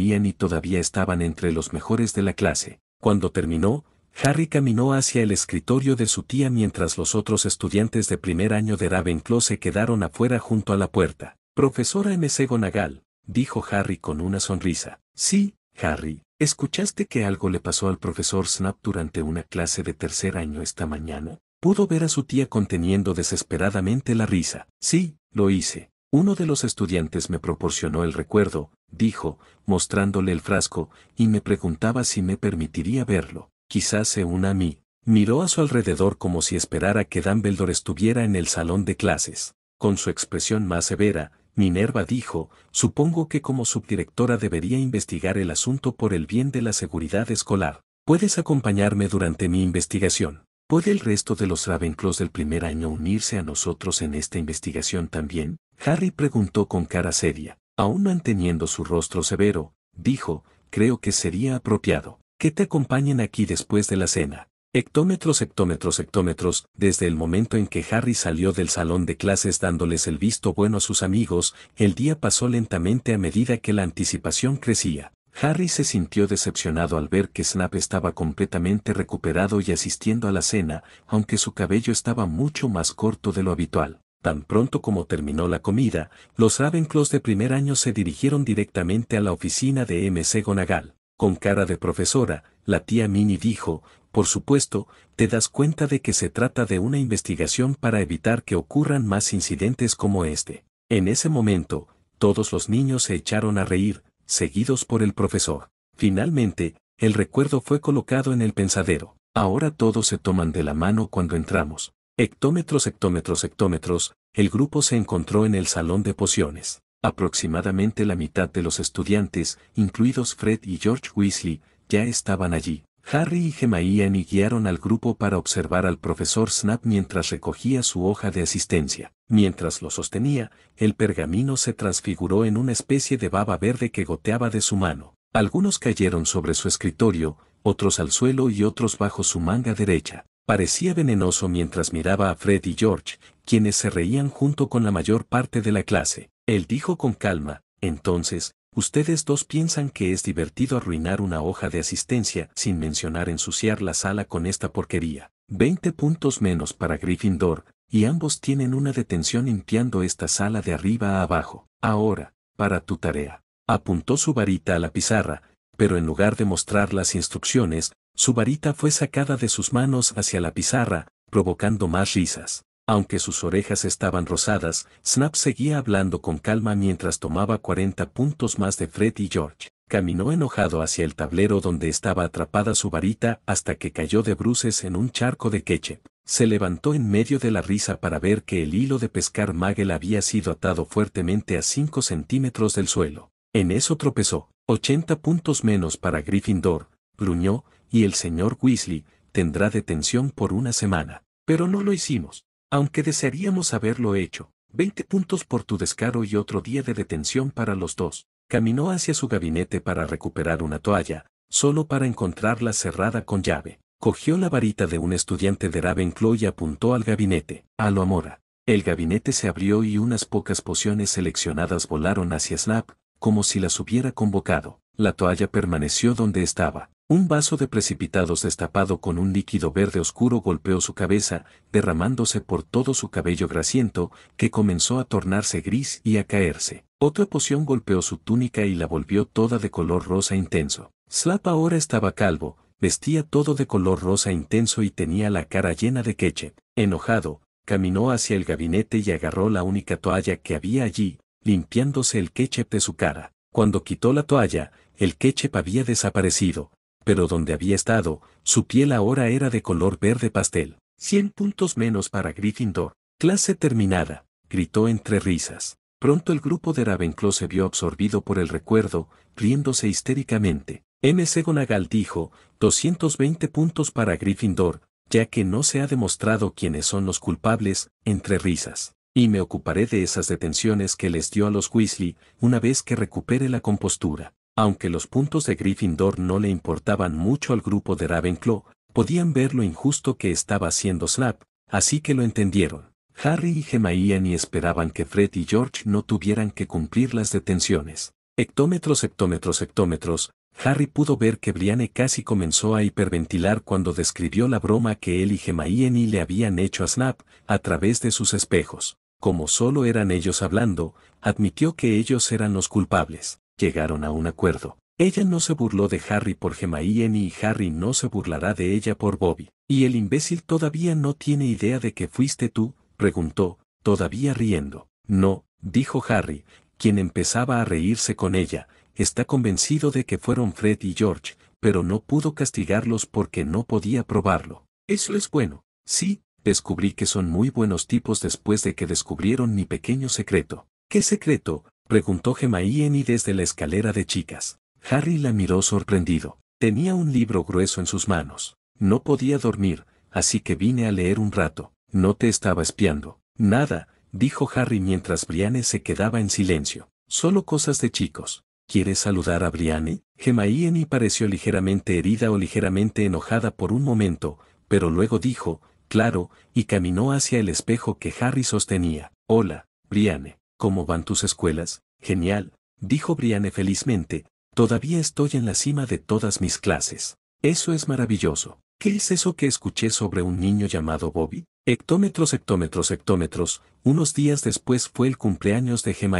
todavía estaban entre los mejores de la clase. Cuando terminó, Harry caminó hacia el escritorio de su tía mientras los otros estudiantes de primer año de Ravenclaw se quedaron afuera junto a la puerta. Profesora M.C. Gonagal, dijo Harry con una sonrisa. Sí, Harry, ¿escuchaste que algo le pasó al profesor Snap durante una clase de tercer año esta mañana? Pudo ver a su tía conteniendo desesperadamente la risa. Sí, lo hice. Uno de los estudiantes me proporcionó el recuerdo, dijo, mostrándole el frasco, y me preguntaba si me permitiría verlo. Quizás se una a mí. Miró a su alrededor como si esperara que Dumbledore estuviera en el salón de clases. Con su expresión más severa, Minerva dijo, supongo que como subdirectora debería investigar el asunto por el bien de la seguridad escolar. Puedes acompañarme durante mi investigación. ¿Puede el resto de los Ravenclaws del primer año unirse a nosotros en esta investigación también? Harry preguntó con cara seria. Aún manteniendo su rostro severo, dijo, creo que sería apropiado que te acompañen aquí después de la cena. Hectómetros, hectómetros, hectómetros, desde el momento en que Harry salió del salón de clases dándoles el visto bueno a sus amigos, el día pasó lentamente a medida que la anticipación crecía. Harry se sintió decepcionado al ver que Snap estaba completamente recuperado y asistiendo a la cena, aunque su cabello estaba mucho más corto de lo habitual. Tan pronto como terminó la comida, los Ravenclaws de primer año se dirigieron directamente a la oficina de MC Gonagal. Con cara de profesora, la tía Minnie dijo, por supuesto, te das cuenta de que se trata de una investigación para evitar que ocurran más incidentes como este. En ese momento, todos los niños se echaron a reír, seguidos por el profesor. Finalmente, el recuerdo fue colocado en el pensadero. Ahora todos se toman de la mano cuando entramos. Hectómetros, hectómetros, hectómetros, el grupo se encontró en el salón de pociones. Aproximadamente la mitad de los estudiantes, incluidos Fred y George Weasley, ya estaban allí. Harry y Gemma guiaron al grupo para observar al profesor Snap mientras recogía su hoja de asistencia. Mientras lo sostenía, el pergamino se transfiguró en una especie de baba verde que goteaba de su mano. Algunos cayeron sobre su escritorio, otros al suelo y otros bajo su manga derecha. Parecía venenoso mientras miraba a Fred y George, quienes se reían junto con la mayor parte de la clase. Él dijo con calma, entonces, ustedes dos piensan que es divertido arruinar una hoja de asistencia sin mencionar ensuciar la sala con esta porquería. Veinte puntos menos para Gryffindor, y ambos tienen una detención limpiando esta sala de arriba a abajo. Ahora, para tu tarea. Apuntó su varita a la pizarra, pero en lugar de mostrar las instrucciones, su varita fue sacada de sus manos hacia la pizarra, provocando más risas. Aunque sus orejas estaban rosadas, Snap seguía hablando con calma mientras tomaba 40 puntos más de Fred y George. Caminó enojado hacia el tablero donde estaba atrapada su varita hasta que cayó de bruces en un charco de ketchup. Se levantó en medio de la risa para ver que el hilo de pescar Magel había sido atado fuertemente a 5 centímetros del suelo. En eso tropezó. 80 puntos menos para Gryffindor, gruñó, y el señor Weasley tendrá detención por una semana. Pero no lo hicimos, aunque desearíamos haberlo hecho. Veinte puntos por tu descaro y otro día de detención para los dos. Caminó hacia su gabinete para recuperar una toalla, solo para encontrarla cerrada con llave. Cogió la varita de un estudiante de Ravenclaw y apuntó al gabinete, a lo amora. El gabinete se abrió y unas pocas pociones seleccionadas volaron hacia Snap, como si las hubiera convocado. La toalla permaneció donde estaba, un vaso de precipitados destapado con un líquido verde oscuro golpeó su cabeza, derramándose por todo su cabello grasiento, que comenzó a tornarse gris y a caerse. Otra poción golpeó su túnica y la volvió toda de color rosa intenso. Slap ahora estaba calvo, vestía todo de color rosa intenso y tenía la cara llena de ketchup. Enojado, caminó hacia el gabinete y agarró la única toalla que había allí, limpiándose el ketchup de su cara. Cuando quitó la toalla, el ketchup había desaparecido, pero donde había estado, su piel ahora era de color verde pastel. Cien puntos menos para Gryffindor. Clase terminada, gritó entre risas. Pronto el grupo de Ravenclaw se vio absorbido por el recuerdo, riéndose histéricamente. M.C. Gonagal dijo, 220 puntos para Gryffindor, ya que no se ha demostrado quiénes son los culpables, entre risas. Y me ocuparé de esas detenciones que les dio a los Weasley, una vez que recupere la compostura. Aunque los puntos de Gryffindor no le importaban mucho al grupo de Ravenclaw, podían ver lo injusto que estaba haciendo Snap, así que lo entendieron. Harry y Hermione esperaban que Fred y George no tuvieran que cumplir las detenciones. Hectómetros, hectómetros, hectómetros, Harry pudo ver que Brianne casi comenzó a hiperventilar cuando describió la broma que él y Hermione le habían hecho a Snap a través de sus espejos. Como solo eran ellos hablando, admitió que ellos eran los culpables llegaron a un acuerdo. Ella no se burló de Harry por Gemma ni y Harry no se burlará de ella por Bobby. Y el imbécil todavía no tiene idea de que fuiste tú, preguntó, todavía riendo. No, dijo Harry, quien empezaba a reírse con ella, está convencido de que fueron Fred y George, pero no pudo castigarlos porque no podía probarlo. Eso es bueno. Sí, descubrí que son muy buenos tipos después de que descubrieron mi pequeño secreto. ¿Qué secreto? Preguntó Gemma desde la escalera de chicas. Harry la miró sorprendido. Tenía un libro grueso en sus manos. No podía dormir, así que vine a leer un rato. No te estaba espiando. Nada, dijo Harry mientras Brianne se quedaba en silencio. Solo cosas de chicos. ¿Quieres saludar a Brianne? Gemma pareció ligeramente herida o ligeramente enojada por un momento, pero luego dijo, claro, y caminó hacia el espejo que Harry sostenía. Hola, Brianne. ¿Cómo van tus escuelas? Genial, dijo Brianne felizmente, todavía estoy en la cima de todas mis clases. Eso es maravilloso. ¿Qué es eso que escuché sobre un niño llamado Bobby? Hectómetros, hectómetros, hectómetros. Unos días después fue el cumpleaños de Gemma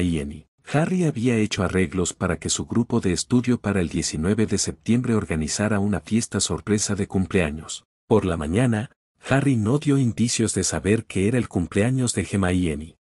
Harry había hecho arreglos para que su grupo de estudio para el 19 de septiembre organizara una fiesta sorpresa de cumpleaños. Por la mañana, Harry no dio indicios de saber que era el cumpleaños de Gemma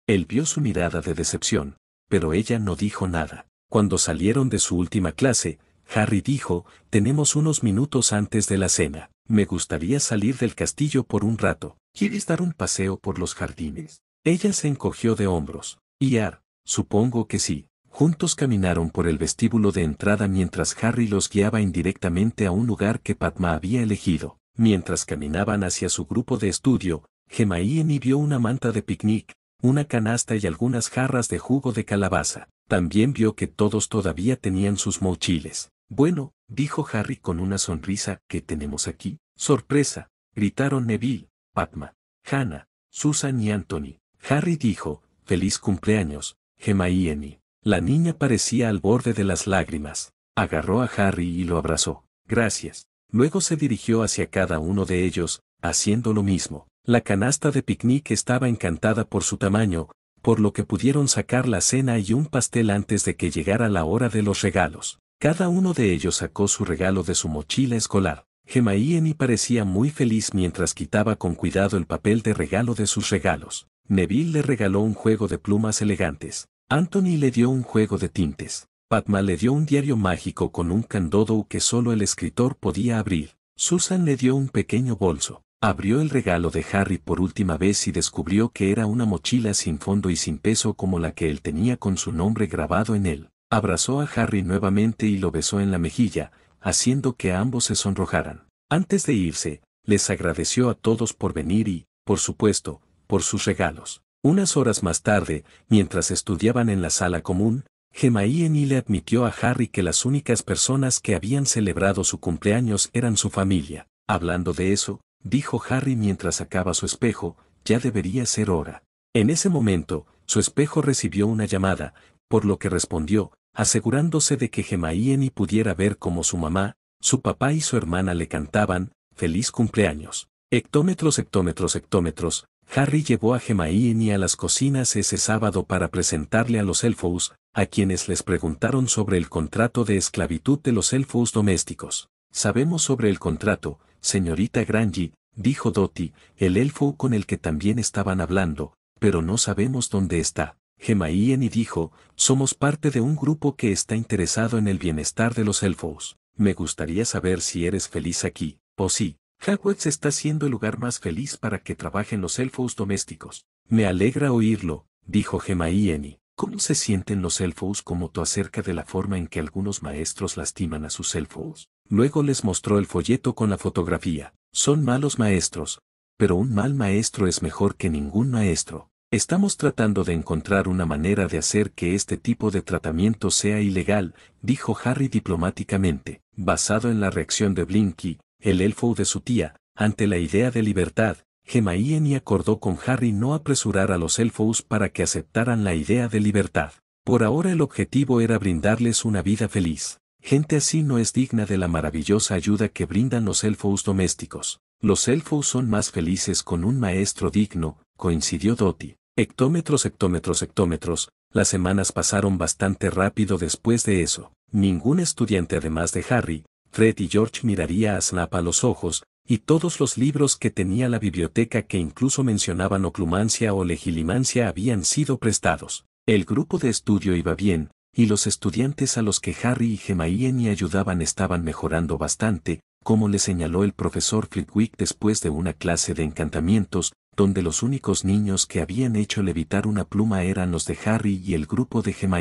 él vio su mirada de decepción, pero ella no dijo nada. Cuando salieron de su última clase, Harry dijo, tenemos unos minutos antes de la cena. Me gustaría salir del castillo por un rato. ¿Quieres dar un paseo por los jardines? Ella se encogió de hombros. Y supongo que sí. Juntos caminaron por el vestíbulo de entrada mientras Harry los guiaba indirectamente a un lugar que Padma había elegido. Mientras caminaban hacia su grupo de estudio, Gemma y vio una manta de picnic, una canasta y algunas jarras de jugo de calabaza. También vio que todos todavía tenían sus mochiles. Bueno, dijo Harry con una sonrisa, ¿qué tenemos aquí? Sorpresa, gritaron Neville, Patma, Hannah, Susan y Anthony. Harry dijo, feliz cumpleaños, Gemma y La niña parecía al borde de las lágrimas. Agarró a Harry y lo abrazó. Gracias. Luego se dirigió hacia cada uno de ellos, haciendo lo mismo. La canasta de picnic estaba encantada por su tamaño, por lo que pudieron sacar la cena y un pastel antes de que llegara la hora de los regalos. Cada uno de ellos sacó su regalo de su mochila escolar. Gemaíeni parecía muy feliz mientras quitaba con cuidado el papel de regalo de sus regalos. Neville le regaló un juego de plumas elegantes. Anthony le dio un juego de tintes. Padma le dio un diario mágico con un candodo que solo el escritor podía abrir. Susan le dio un pequeño bolso. Abrió el regalo de Harry por última vez y descubrió que era una mochila sin fondo y sin peso como la que él tenía con su nombre grabado en él. Abrazó a Harry nuevamente y lo besó en la mejilla, haciendo que ambos se sonrojaran. Antes de irse, les agradeció a todos por venir y, por supuesto, por sus regalos. Unas horas más tarde, mientras estudiaban en la sala común, Gemma y le admitió a Harry que las únicas personas que habían celebrado su cumpleaños eran su familia. Hablando de eso, dijo Harry mientras sacaba su espejo, ya debería ser hora. En ese momento, su espejo recibió una llamada, por lo que respondió, asegurándose de que Gemaíeni pudiera ver cómo su mamá, su papá y su hermana le cantaban, feliz cumpleaños. Hectómetros, hectómetros, hectómetros, Harry llevó a Gemaíeni a las cocinas ese sábado para presentarle a los elfos, a quienes les preguntaron sobre el contrato de esclavitud de los elfos domésticos. Sabemos sobre el contrato, Señorita Granji, dijo doti el elfo con el que también estaban hablando, pero no sabemos dónde está. Gemaíen y dijo, somos parte de un grupo que está interesado en el bienestar de los elfos. Me gustaría saber si eres feliz aquí, o si, Hogwarts está siendo el lugar más feliz para que trabajen los elfos domésticos. Me alegra oírlo, dijo Gemaíen ¿Cómo se sienten los elfos como tú acerca de la forma en que algunos maestros lastiman a sus elfos? Luego les mostró el folleto con la fotografía. Son malos maestros, pero un mal maestro es mejor que ningún maestro. Estamos tratando de encontrar una manera de hacer que este tipo de tratamiento sea ilegal, dijo Harry diplomáticamente, basado en la reacción de Blinky, el elfo de su tía, ante la idea de libertad, Gemaíen y acordó con Harry no apresurar a los elfos para que aceptaran la idea de libertad. Por ahora el objetivo era brindarles una vida feliz. Gente así no es digna de la maravillosa ayuda que brindan los elfos domésticos. Los elfos son más felices con un maestro digno, coincidió Dottie. Hectómetros, hectómetros, hectómetros, las semanas pasaron bastante rápido después de eso. Ningún estudiante además de Harry, Fred y George miraría a Snap a los ojos, y todos los libros que tenía la biblioteca que incluso mencionaban oclumancia o legilimancia habían sido prestados. El grupo de estudio iba bien, y los estudiantes a los que Harry y Gemma ayudaban estaban mejorando bastante, como le señaló el profesor Flitwick después de una clase de encantamientos, donde los únicos niños que habían hecho levitar una pluma eran los de Harry y el grupo de Gemma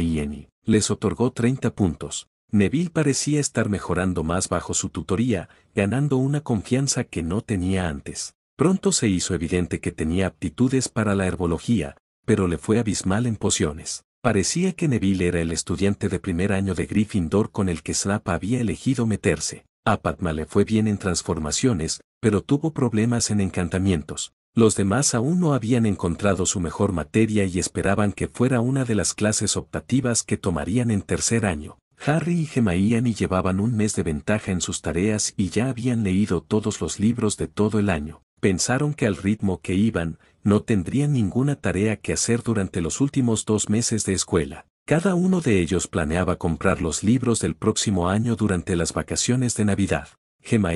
Les otorgó 30 puntos. Neville parecía estar mejorando más bajo su tutoría, ganando una confianza que no tenía antes. Pronto se hizo evidente que tenía aptitudes para la herbología, pero le fue abismal en pociones. Parecía que Neville era el estudiante de primer año de Gryffindor con el que Snap había elegido meterse. A Padma le fue bien en transformaciones, pero tuvo problemas en encantamientos. Los demás aún no habían encontrado su mejor materia y esperaban que fuera una de las clases optativas que tomarían en tercer año. Harry y Gemma llevaban un mes de ventaja en sus tareas y ya habían leído todos los libros de todo el año. Pensaron que al ritmo que iban, no tendrían ninguna tarea que hacer durante los últimos dos meses de escuela. Cada uno de ellos planeaba comprar los libros del próximo año durante las vacaciones de Navidad. Gemma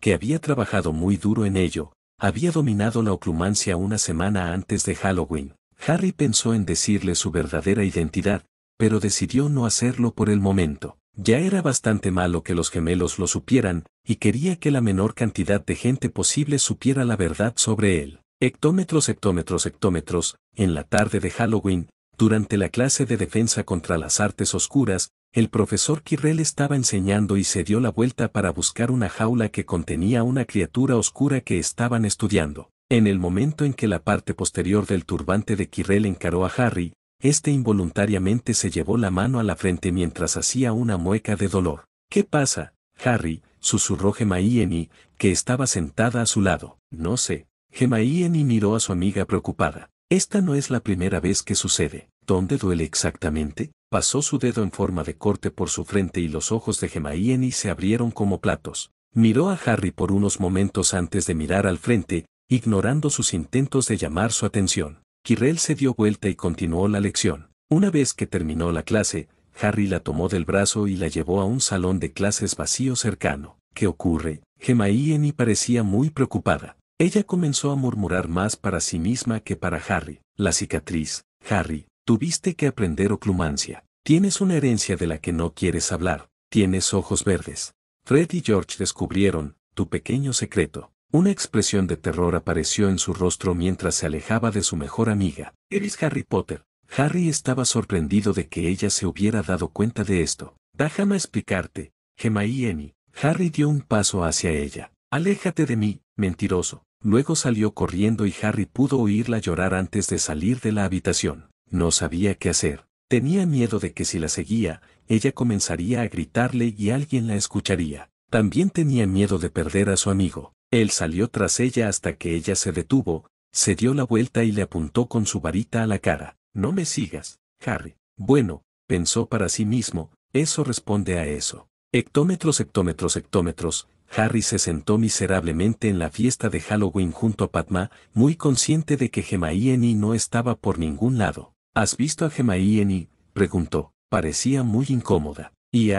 que había trabajado muy duro en ello, había dominado la oclumancia una semana antes de Halloween. Harry pensó en decirle su verdadera identidad, pero decidió no hacerlo por el momento. Ya era bastante malo que los gemelos lo supieran, y quería que la menor cantidad de gente posible supiera la verdad sobre él. Hectómetros, hectómetros, hectómetros, en la tarde de Halloween, durante la clase de defensa contra las artes oscuras, el profesor Kirrell estaba enseñando y se dio la vuelta para buscar una jaula que contenía una criatura oscura que estaban estudiando. En el momento en que la parte posterior del turbante de Kirrell encaró a Harry, este involuntariamente se llevó la mano a la frente mientras hacía una mueca de dolor. ¿Qué pasa, Harry? susurró gemma que estaba sentada a su lado. No sé. gemma miró a su amiga preocupada. Esta no es la primera vez que sucede. ¿Dónde duele exactamente? Pasó su dedo en forma de corte por su frente y los ojos de gemma se abrieron como platos. Miró a Harry por unos momentos antes de mirar al frente, ignorando sus intentos de llamar su atención. Kirrell se dio vuelta y continuó la lección. Una vez que terminó la clase, Harry la tomó del brazo y la llevó a un salón de clases vacío cercano. ¿Qué ocurre? Gemma y parecía muy preocupada. Ella comenzó a murmurar más para sí misma que para Harry. La cicatriz. Harry, tuviste que aprender oclumancia. Tienes una herencia de la que no quieres hablar. Tienes ojos verdes. Fred y George descubrieron tu pequeño secreto. Una expresión de terror apareció en su rostro mientras se alejaba de su mejor amiga. Eres Harry Potter. Harry estaba sorprendido de que ella se hubiera dado cuenta de esto. Déjame explicarte, Gemma y Harry dio un paso hacia ella. Aléjate de mí, mentiroso. Luego salió corriendo y Harry pudo oírla llorar antes de salir de la habitación. No sabía qué hacer. Tenía miedo de que si la seguía, ella comenzaría a gritarle y alguien la escucharía. También tenía miedo de perder a su amigo. Él salió tras ella hasta que ella se detuvo, se dio la vuelta y le apuntó con su varita a la cara. No me sigas, Harry. Bueno, pensó para sí mismo, eso responde a eso. Hectómetros, hectómetros, hectómetros. Harry se sentó miserablemente en la fiesta de Halloween junto a Padma, muy consciente de que Gemmaini no estaba por ningún lado. ¿Has visto a I? preguntó. Parecía muy incómoda. Y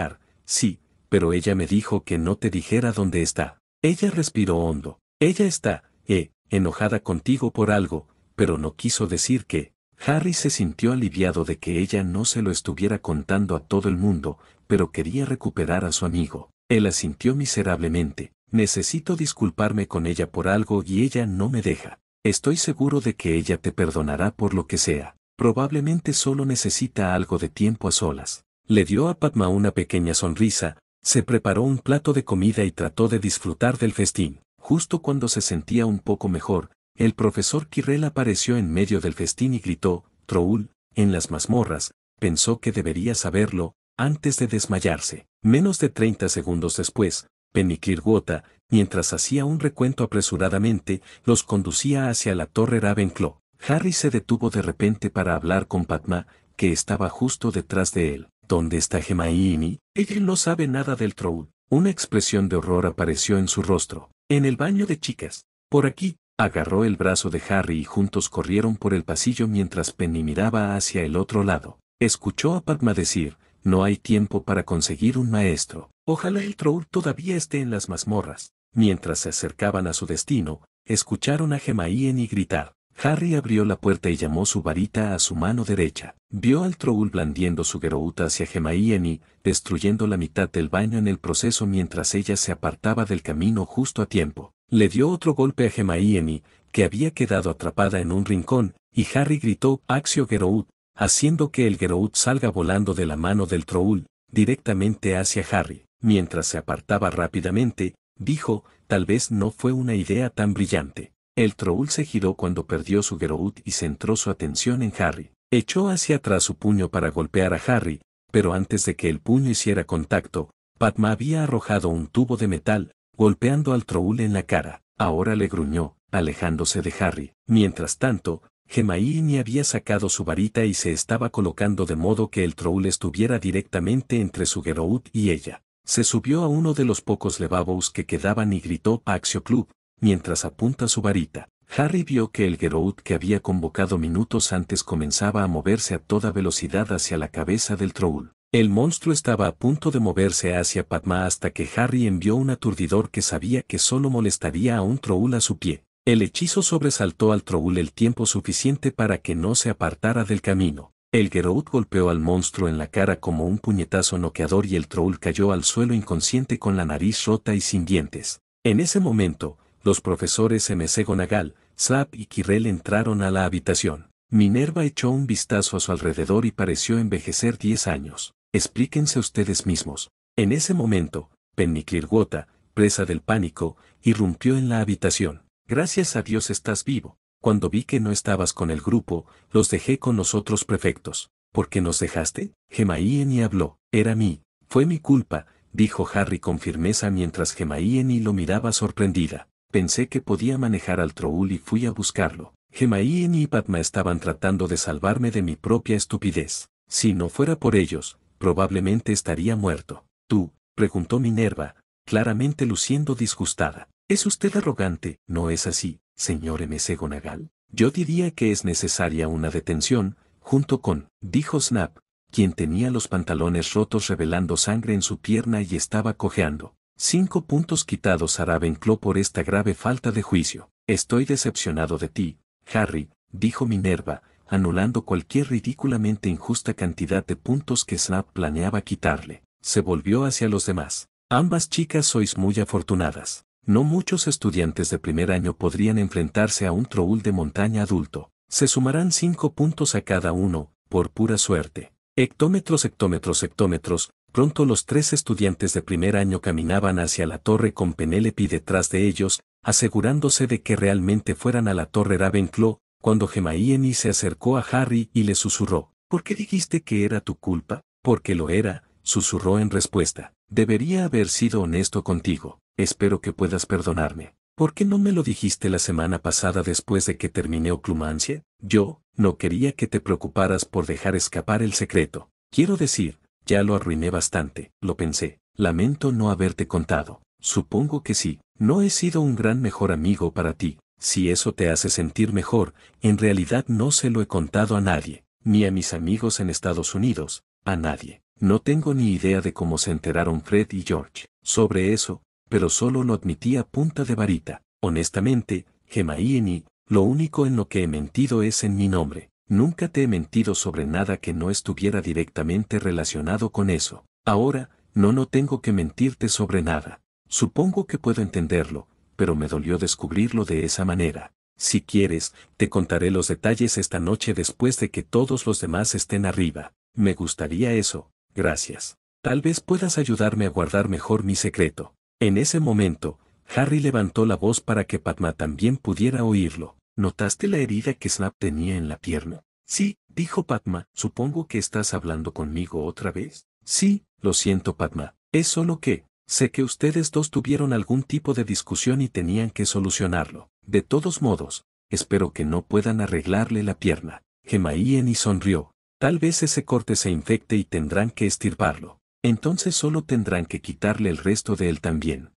sí, pero ella me dijo que no te dijera dónde está. Ella respiró hondo. Ella está, eh, enojada contigo por algo, pero no quiso decir que. Harry se sintió aliviado de que ella no se lo estuviera contando a todo el mundo, pero quería recuperar a su amigo. Él asintió miserablemente. Necesito disculparme con ella por algo y ella no me deja. Estoy seguro de que ella te perdonará por lo que sea. Probablemente solo necesita algo de tiempo a solas. Le dio a Padma una pequeña sonrisa, se preparó un plato de comida y trató de disfrutar del festín. Justo cuando se sentía un poco mejor, el profesor Quirrell apareció en medio del festín y gritó, Troll, en las mazmorras, pensó que debería saberlo, antes de desmayarse. Menos de 30 segundos después, Penikirgota, mientras hacía un recuento apresuradamente, los conducía hacia la torre Ravenclaw. Harry se detuvo de repente para hablar con Padma, que estaba justo detrás de él. ¿Dónde está Gemaini? Ella no sabe nada del Troll. Una expresión de horror apareció en su rostro. En el baño de chicas. Por aquí, agarró el brazo de Harry y juntos corrieron por el pasillo mientras Penny miraba hacia el otro lado. Escuchó a Padma decir, no hay tiempo para conseguir un maestro. Ojalá el Troll todavía esté en las mazmorras. Mientras se acercaban a su destino, escucharon a Gemaíen gritar. Harry abrió la puerta y llamó su varita a su mano derecha. Vio al Troll blandiendo su Gerouta hacia Gemaieni, destruyendo la mitad del baño en el proceso mientras ella se apartaba del camino justo a tiempo. Le dio otro golpe a Gemaien que había quedado atrapada en un rincón, y Harry gritó Axio Gerout, haciendo que el Gerout salga volando de la mano del Troll, directamente hacia Harry. Mientras se apartaba rápidamente, dijo, tal vez no fue una idea tan brillante. El Troll se giró cuando perdió su Gerout y centró su atención en Harry. Echó hacia atrás su puño para golpear a Harry, pero antes de que el puño hiciera contacto, Padma había arrojado un tubo de metal, golpeando al Troll en la cara. Ahora le gruñó, alejándose de Harry. Mientras tanto, Gemaini había sacado su varita y se estaba colocando de modo que el Troll estuviera directamente entre su Gerout y ella. Se subió a uno de los pocos levabos que quedaban y gritó Axio Club, mientras apunta su varita. Harry vio que el Gerout que había convocado minutos antes comenzaba a moverse a toda velocidad hacia la cabeza del Troll. El monstruo estaba a punto de moverse hacia Padma hasta que Harry envió un aturdidor que sabía que solo molestaría a un Troll a su pie. El hechizo sobresaltó al Troll el tiempo suficiente para que no se apartara del camino. El Gerout golpeó al monstruo en la cara como un puñetazo noqueador y el Troll cayó al suelo inconsciente con la nariz rota y sin dientes. En ese momento, los profesores M.C. Gonagal, Slap y Kirrell entraron a la habitación. Minerva echó un vistazo a su alrededor y pareció envejecer diez años. Explíquense ustedes mismos. En ese momento, Penniclirgota, presa del pánico, irrumpió en la habitación. Gracias a Dios estás vivo. Cuando vi que no estabas con el grupo, los dejé con nosotros prefectos. ¿Por qué nos dejaste? y habló. Era mí. Fue mi culpa, dijo Harry con firmeza mientras y lo miraba sorprendida pensé que podía manejar al troúl y fui a buscarlo. Gemaí y Padma estaban tratando de salvarme de mi propia estupidez. Si no fuera por ellos, probablemente estaría muerto. Tú, preguntó Minerva, claramente luciendo disgustada. ¿Es usted arrogante? ¿No es así, señor M.C. Gonagal? Yo diría que es necesaria una detención, junto con, dijo Snap, quien tenía los pantalones rotos revelando sangre en su pierna y estaba cojeando. Cinco puntos quitados a Ravenclaw por esta grave falta de juicio. Estoy decepcionado de ti, Harry, dijo Minerva, anulando cualquier ridículamente injusta cantidad de puntos que Snap planeaba quitarle. Se volvió hacia los demás. Ambas chicas sois muy afortunadas. No muchos estudiantes de primer año podrían enfrentarse a un troll de montaña adulto. Se sumarán cinco puntos a cada uno, por pura suerte. Hectómetros, hectómetros, hectómetros, Pronto los tres estudiantes de primer año caminaban hacia la torre con Penélope detrás de ellos, asegurándose de que realmente fueran a la torre Ravenclaw, cuando y se acercó a Harry y le susurró, ¿Por qué dijiste que era tu culpa? Porque lo era, susurró en respuesta, debería haber sido honesto contigo, espero que puedas perdonarme. ¿Por qué no me lo dijiste la semana pasada después de que terminé oclumancia? Yo, no quería que te preocuparas por dejar escapar el secreto. Quiero decir, ya lo arruiné bastante, lo pensé. Lamento no haberte contado. Supongo que sí. No he sido un gran mejor amigo para ti. Si eso te hace sentir mejor, en realidad no se lo he contado a nadie, ni a mis amigos en Estados Unidos, a nadie. No tengo ni idea de cómo se enteraron Fred y George sobre eso, pero solo lo admití a punta de varita. Honestamente, y lo único en lo que he mentido es en mi nombre. Nunca te he mentido sobre nada que no estuviera directamente relacionado con eso. Ahora, no no tengo que mentirte sobre nada. Supongo que puedo entenderlo, pero me dolió descubrirlo de esa manera. Si quieres, te contaré los detalles esta noche después de que todos los demás estén arriba. Me gustaría eso, gracias. Tal vez puedas ayudarme a guardar mejor mi secreto. En ese momento, Harry levantó la voz para que Padma también pudiera oírlo. ¿Notaste la herida que Snap tenía en la pierna? Sí, dijo Padma, supongo que estás hablando conmigo otra vez. Sí, lo siento Padma, es solo que, sé que ustedes dos tuvieron algún tipo de discusión y tenían que solucionarlo. De todos modos, espero que no puedan arreglarle la pierna. Gemaíen y sonrió. Tal vez ese corte se infecte y tendrán que estirparlo. Entonces solo tendrán que quitarle el resto de él también.